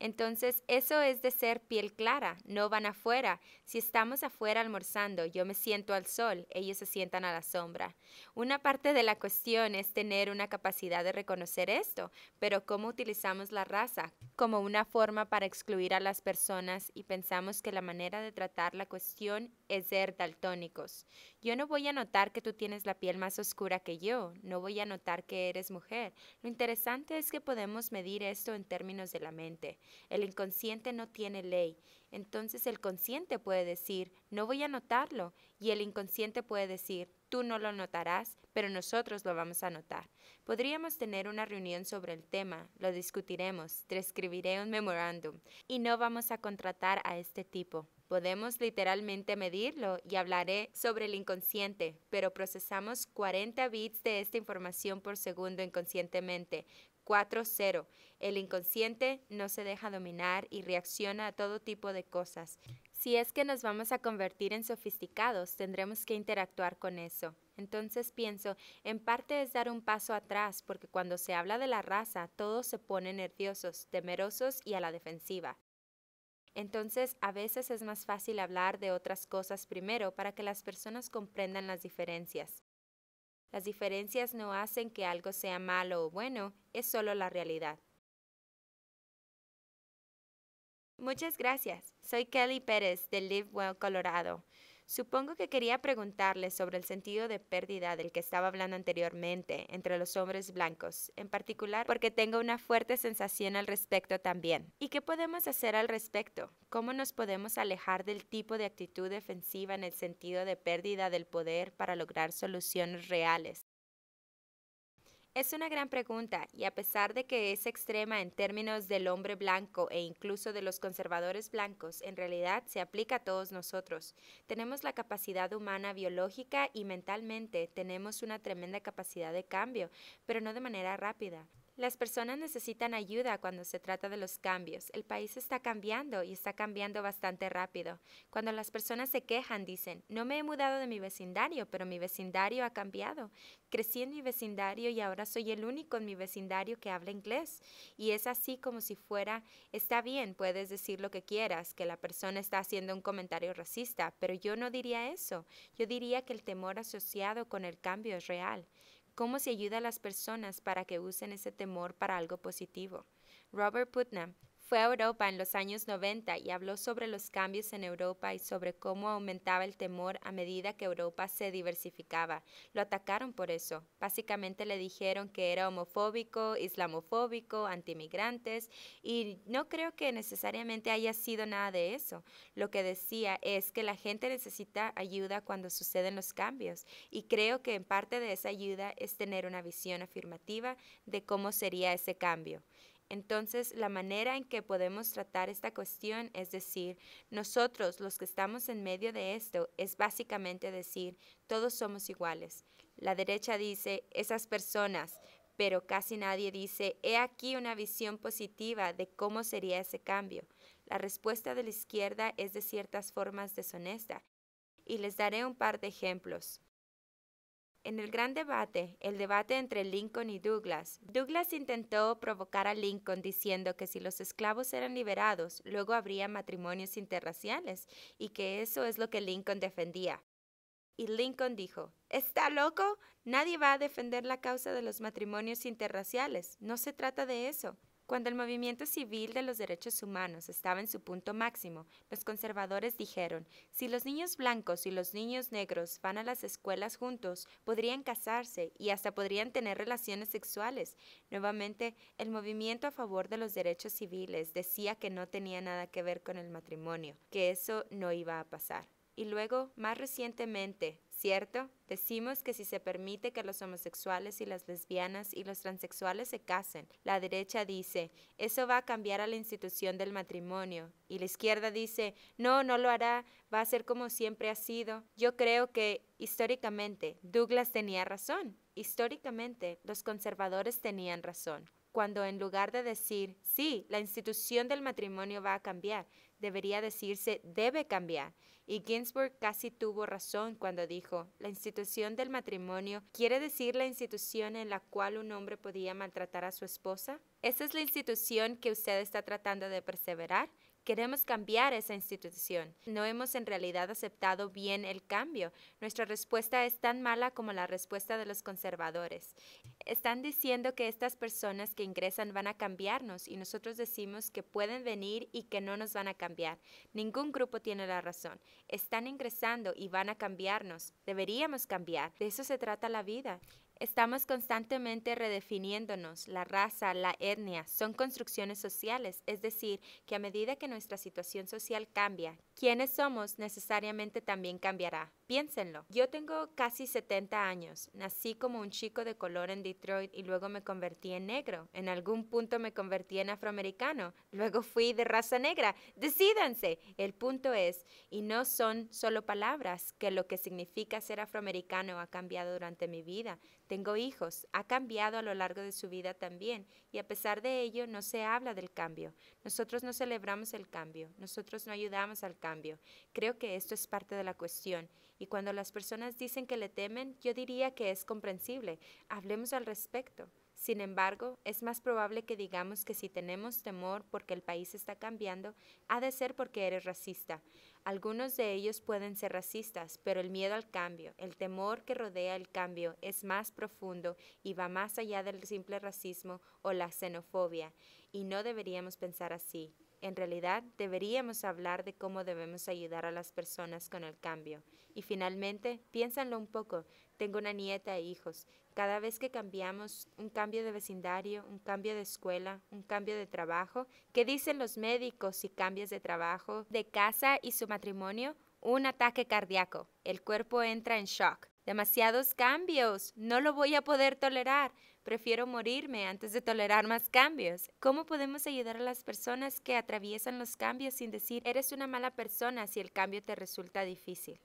entonces, eso es de ser piel clara, no van afuera. Si estamos afuera almorzando, yo me siento al sol, ellos se sientan a la sombra. Una parte de la cuestión es tener una capacidad de reconocer esto, pero ¿cómo utilizamos la raza? Como una forma para excluir a las personas y pensamos que la manera de tratar la cuestión es ser daltónicos. Yo no voy a notar que tú tienes la piel más oscura que yo, no voy a notar que eres mujer. Lo interesante es que podemos medir esto en términos de la mente. El inconsciente no tiene ley. Entonces el consciente puede decir, no voy a notarlo. Y el inconsciente puede decir, tú no lo notarás, pero nosotros lo vamos a notar. Podríamos tener una reunión sobre el tema, lo discutiremos, te escribiré un memorándum y no vamos a contratar a este tipo. Podemos literalmente medirlo y hablaré sobre el inconsciente, pero procesamos 40 bits de esta información por segundo inconscientemente, 4.0. El inconsciente no se deja dominar y reacciona a todo tipo de cosas. Si es que nos vamos a convertir en sofisticados, tendremos que interactuar con eso. Entonces pienso, en parte es dar un paso atrás, porque cuando se habla de la raza, todos se ponen nerviosos, temerosos y a la defensiva. Entonces, a veces es más fácil hablar de otras cosas primero para que las personas comprendan las diferencias. Las diferencias no hacen que algo sea malo o bueno, es solo la realidad. Muchas gracias. Soy Kelly Pérez de Live Well Colorado. Supongo que quería preguntarle sobre el sentido de pérdida del que estaba hablando anteriormente entre los hombres blancos, en particular porque tengo una fuerte sensación al respecto también. ¿Y qué podemos hacer al respecto? ¿Cómo nos podemos alejar del tipo de actitud defensiva en el sentido de pérdida del poder para lograr soluciones reales? Es una gran pregunta y a pesar de que es extrema en términos del hombre blanco e incluso de los conservadores blancos, en realidad se aplica a todos nosotros. Tenemos la capacidad humana biológica y mentalmente tenemos una tremenda capacidad de cambio, pero no de manera rápida. Las personas necesitan ayuda cuando se trata de los cambios. El país está cambiando y está cambiando bastante rápido. Cuando las personas se quejan, dicen, no me he mudado de mi vecindario, pero mi vecindario ha cambiado. Crecí en mi vecindario y ahora soy el único en mi vecindario que habla inglés. Y es así como si fuera, está bien, puedes decir lo que quieras, que la persona está haciendo un comentario racista, pero yo no diría eso. Yo diría que el temor asociado con el cambio es real cómo se ayuda a las personas para que usen ese temor para algo positivo. Robert Putnam fue a Europa en los años 90 y habló sobre los cambios en Europa y sobre cómo aumentaba el temor a medida que Europa se diversificaba. Lo atacaron por eso. Básicamente le dijeron que era homofóbico, islamofóbico, antimigrantes y no creo que necesariamente haya sido nada de eso. Lo que decía es que la gente necesita ayuda cuando suceden los cambios y creo que en parte de esa ayuda es tener una visión afirmativa de cómo sería ese cambio. Entonces, la manera en que podemos tratar esta cuestión, es decir, nosotros los que estamos en medio de esto, es básicamente decir, todos somos iguales. La derecha dice, esas personas, pero casi nadie dice, he aquí una visión positiva de cómo sería ese cambio. La respuesta de la izquierda es de ciertas formas deshonesta. Y les daré un par de ejemplos. En el gran debate, el debate entre Lincoln y Douglas, Douglas intentó provocar a Lincoln diciendo que si los esclavos eran liberados, luego habría matrimonios interraciales y que eso es lo que Lincoln defendía. Y Lincoln dijo, ¿Está loco? Nadie va a defender la causa de los matrimonios interraciales. No se trata de eso. Cuando el movimiento civil de los derechos humanos estaba en su punto máximo, los conservadores dijeron, si los niños blancos y los niños negros van a las escuelas juntos, podrían casarse y hasta podrían tener relaciones sexuales. Nuevamente, el movimiento a favor de los derechos civiles decía que no tenía nada que ver con el matrimonio, que eso no iba a pasar. Y luego, más recientemente, cierto, decimos que si se permite que los homosexuales y las lesbianas y los transexuales se casen, la derecha dice, eso va a cambiar a la institución del matrimonio, y la izquierda dice, no, no lo hará, va a ser como siempre ha sido. Yo creo que, históricamente, Douglas tenía razón. Históricamente, los conservadores tenían razón cuando en lugar de decir, sí, la institución del matrimonio va a cambiar, debería decirse debe cambiar. Y Ginsburg casi tuvo razón cuando dijo, la institución del matrimonio quiere decir la institución en la cual un hombre podía maltratar a su esposa. ¿Esa es la institución que usted está tratando de perseverar? Queremos cambiar esa institución. No hemos en realidad aceptado bien el cambio. Nuestra respuesta es tan mala como la respuesta de los conservadores. Están diciendo que estas personas que ingresan van a cambiarnos y nosotros decimos que pueden venir y que no nos van a cambiar. Ningún grupo tiene la razón. Están ingresando y van a cambiarnos. Deberíamos cambiar. De eso se trata la vida. Estamos constantemente redefiniéndonos. La raza, la etnia son construcciones sociales, es decir, que a medida que nuestra situación social cambia, Quiénes somos necesariamente también cambiará. Piénsenlo. Yo tengo casi 70 años. Nací como un chico de color en Detroit y luego me convertí en negro. En algún punto me convertí en afroamericano. Luego fui de raza negra. Decídanse. El punto es, y no son solo palabras, que lo que significa ser afroamericano ha cambiado durante mi vida. Tengo hijos. Ha cambiado a lo largo de su vida también. Y a pesar de ello, no se habla del cambio. Nosotros no celebramos el cambio. Nosotros no ayudamos al cambio. Creo que esto es parte de la cuestión. Y cuando las personas dicen que le temen, yo diría que es comprensible. Hablemos al respecto. Sin embargo, es más probable que digamos que si tenemos temor porque el país está cambiando, ha de ser porque eres racista. Algunos de ellos pueden ser racistas, pero el miedo al cambio, el temor que rodea el cambio, es más profundo y va más allá del simple racismo o la xenofobia, y no deberíamos pensar así. En realidad, deberíamos hablar de cómo debemos ayudar a las personas con el cambio. Y finalmente, piénsanlo un poco. Tengo una nieta e hijos. Cada vez que cambiamos, un cambio de vecindario, un cambio de escuela, un cambio de trabajo, ¿qué dicen los médicos si cambias de trabajo, de casa y su matrimonio? Un ataque cardíaco. El cuerpo entra en shock. Demasiados cambios, no lo voy a poder tolerar. Prefiero morirme antes de tolerar más cambios. ¿Cómo podemos ayudar a las personas que atraviesan los cambios sin decir eres una mala persona si el cambio te resulta difícil?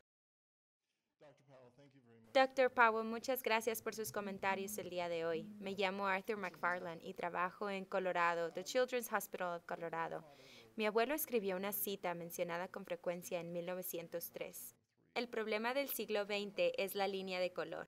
Doctor Powell, muchas gracias por sus comentarios el día de hoy. Me llamo Arthur McFarland y trabajo en Colorado, The Children's Hospital of Colorado. Mi abuelo escribió una cita mencionada con frecuencia en 1903 el problema del siglo XX es la línea de color.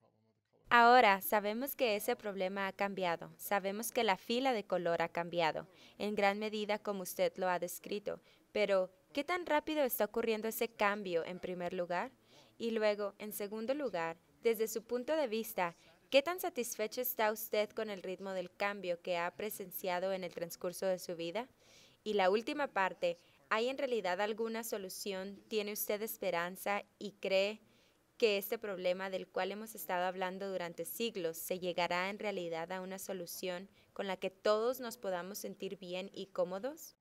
Ahora sabemos que ese problema ha cambiado, sabemos que la fila de color ha cambiado, en gran medida como usted lo ha descrito, pero ¿qué tan rápido está ocurriendo ese cambio en primer lugar? Y luego, en segundo lugar, desde su punto de vista, ¿qué tan satisfecho está usted con el ritmo del cambio que ha presenciado en el transcurso de su vida? Y la última parte, ¿Hay en realidad alguna solución? ¿Tiene usted esperanza y cree que este problema del cual hemos estado hablando durante siglos se llegará en realidad a una solución con la que todos nos podamos sentir bien y cómodos?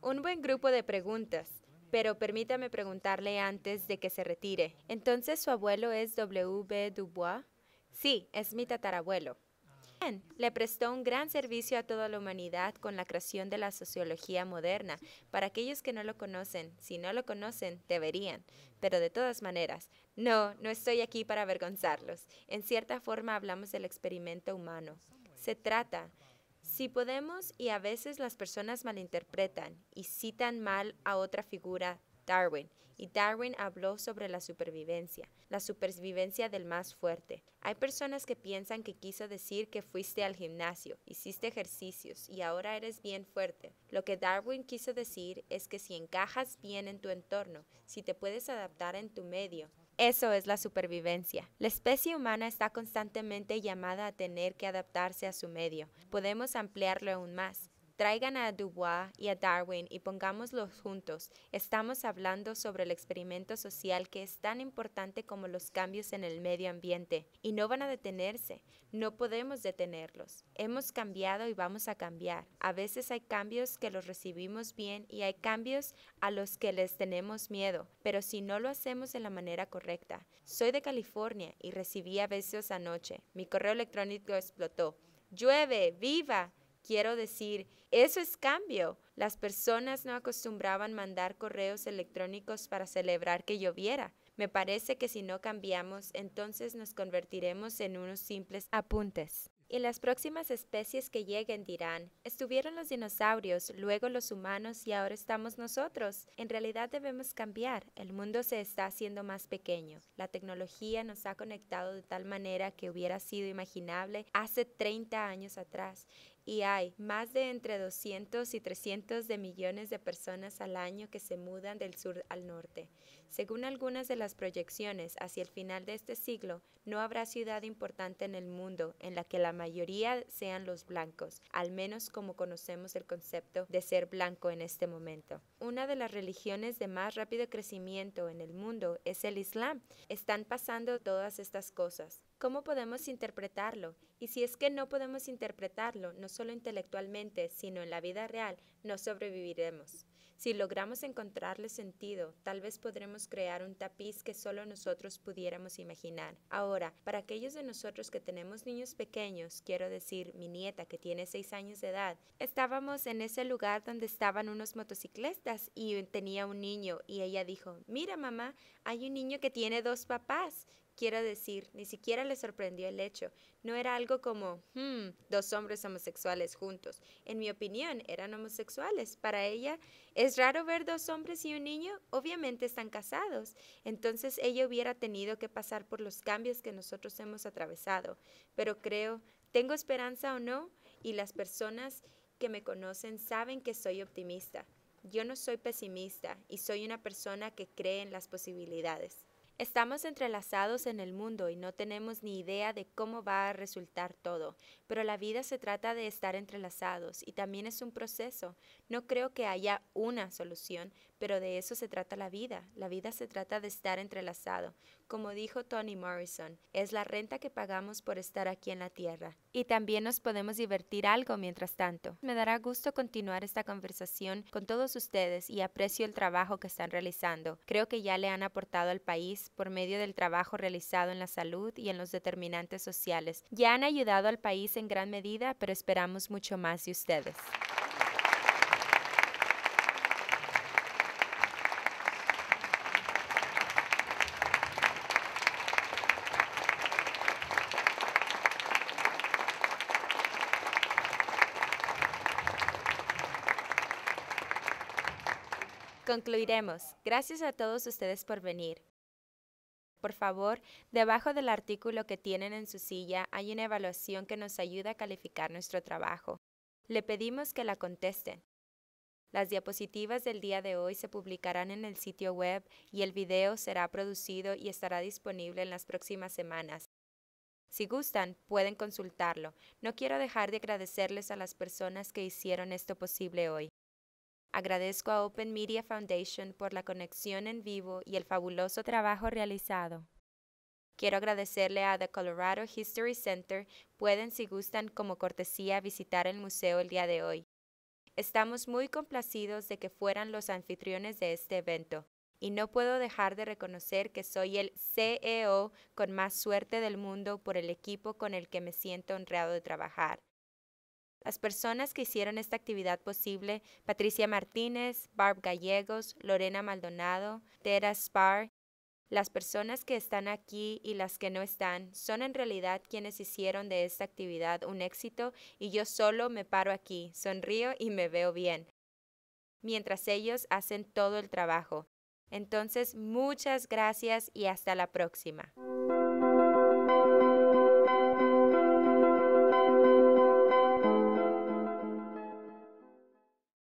Un buen grupo de preguntas, pero permítame preguntarle antes de que se retire. Entonces, ¿su abuelo es W.B. Dubois? Sí, es mi tatarabuelo. Le prestó un gran servicio a toda la humanidad con la creación de la sociología moderna. Para aquellos que no lo conocen, si no lo conocen, deberían. Pero de todas maneras, no, no estoy aquí para avergonzarlos. En cierta forma hablamos del experimento humano. Se trata, si podemos, y a veces las personas malinterpretan y citan mal a otra figura Darwin, y Darwin habló sobre la supervivencia, la supervivencia del más fuerte. Hay personas que piensan que quiso decir que fuiste al gimnasio, hiciste ejercicios y ahora eres bien fuerte. Lo que Darwin quiso decir es que si encajas bien en tu entorno, si te puedes adaptar en tu medio, eso es la supervivencia. La especie humana está constantemente llamada a tener que adaptarse a su medio. Podemos ampliarlo aún más. Traigan a Dubois y a Darwin y pongámoslos juntos. Estamos hablando sobre el experimento social que es tan importante como los cambios en el medio ambiente y no van a detenerse. No podemos detenerlos. Hemos cambiado y vamos a cambiar. A veces hay cambios que los recibimos bien y hay cambios a los que les tenemos miedo, pero si no lo hacemos de la manera correcta. Soy de California y recibí a veces anoche. Mi correo electrónico explotó. Llueve, viva. Quiero decir, eso es cambio. Las personas no acostumbraban mandar correos electrónicos para celebrar que lloviera. Me parece que si no cambiamos, entonces nos convertiremos en unos simples apuntes. Y las próximas especies que lleguen dirán, estuvieron los dinosaurios, luego los humanos y ahora estamos nosotros. En realidad debemos cambiar, el mundo se está haciendo más pequeño. La tecnología nos ha conectado de tal manera que hubiera sido imaginable hace 30 años atrás y hay más de entre 200 y 300 de millones de personas al año que se mudan del sur al norte. Según algunas de las proyecciones, hacia el final de este siglo no habrá ciudad importante en el mundo en la que la mayoría sean los blancos, al menos como conocemos el concepto de ser blanco en este momento. Una de las religiones de más rápido crecimiento en el mundo es el Islam. Están pasando todas estas cosas. ¿Cómo podemos interpretarlo? Y si es que no podemos interpretarlo, no solo intelectualmente, sino en la vida real, no sobreviviremos. Si logramos encontrarle sentido, tal vez podremos crear un tapiz que solo nosotros pudiéramos imaginar. Ahora, para aquellos de nosotros que tenemos niños pequeños, quiero decir mi nieta que tiene seis años de edad, estábamos en ese lugar donde estaban unos motociclistas y tenía un niño y ella dijo, mira mamá, hay un niño que tiene dos papás. Quiero decir, ni siquiera le sorprendió el hecho. No era algo como, hmm, dos hombres homosexuales juntos. En mi opinión, eran homosexuales. Para ella, es raro ver dos hombres y un niño. Obviamente están casados. Entonces ella hubiera tenido que pasar por los cambios que nosotros hemos atravesado. Pero creo, tengo esperanza o no, y las personas que me conocen saben que soy optimista. Yo no soy pesimista y soy una persona que cree en las posibilidades. Estamos entrelazados en el mundo y no tenemos ni idea de cómo va a resultar todo, pero la vida se trata de estar entrelazados y también es un proceso. No creo que haya una solución, pero de eso se trata la vida. La vida se trata de estar entrelazado. Como dijo tony Morrison, es la renta que pagamos por estar aquí en la Tierra. Y también nos podemos divertir algo mientras tanto. Me dará gusto continuar esta conversación con todos ustedes y aprecio el trabajo que están realizando. Creo que ya le han aportado al país por medio del trabajo realizado en la salud y en los determinantes sociales. Ya han ayudado al país en gran medida, pero esperamos mucho más de ustedes. Concluiremos. Gracias a todos ustedes por venir. Por favor, debajo del artículo que tienen en su silla hay una evaluación que nos ayuda a calificar nuestro trabajo. Le pedimos que la contesten. Las diapositivas del día de hoy se publicarán en el sitio web y el video será producido y estará disponible en las próximas semanas. Si gustan, pueden consultarlo. No quiero dejar de agradecerles a las personas que hicieron esto posible hoy. Agradezco a Open Media Foundation por la conexión en vivo y el fabuloso trabajo realizado. Quiero agradecerle a The Colorado History Center. Pueden, si gustan, como cortesía, visitar el museo el día de hoy. Estamos muy complacidos de que fueran los anfitriones de este evento, y no puedo dejar de reconocer que soy el CEO con más suerte del mundo por el equipo con el que me siento honrado de trabajar. Las personas que hicieron esta actividad posible, Patricia Martínez, Barb Gallegos, Lorena Maldonado, Tera Spar, las personas que están aquí y las que no están son en realidad quienes hicieron de esta actividad un éxito y yo solo me paro aquí, sonrío y me veo bien, mientras ellos hacen todo el trabajo. Entonces, muchas gracias y hasta la próxima.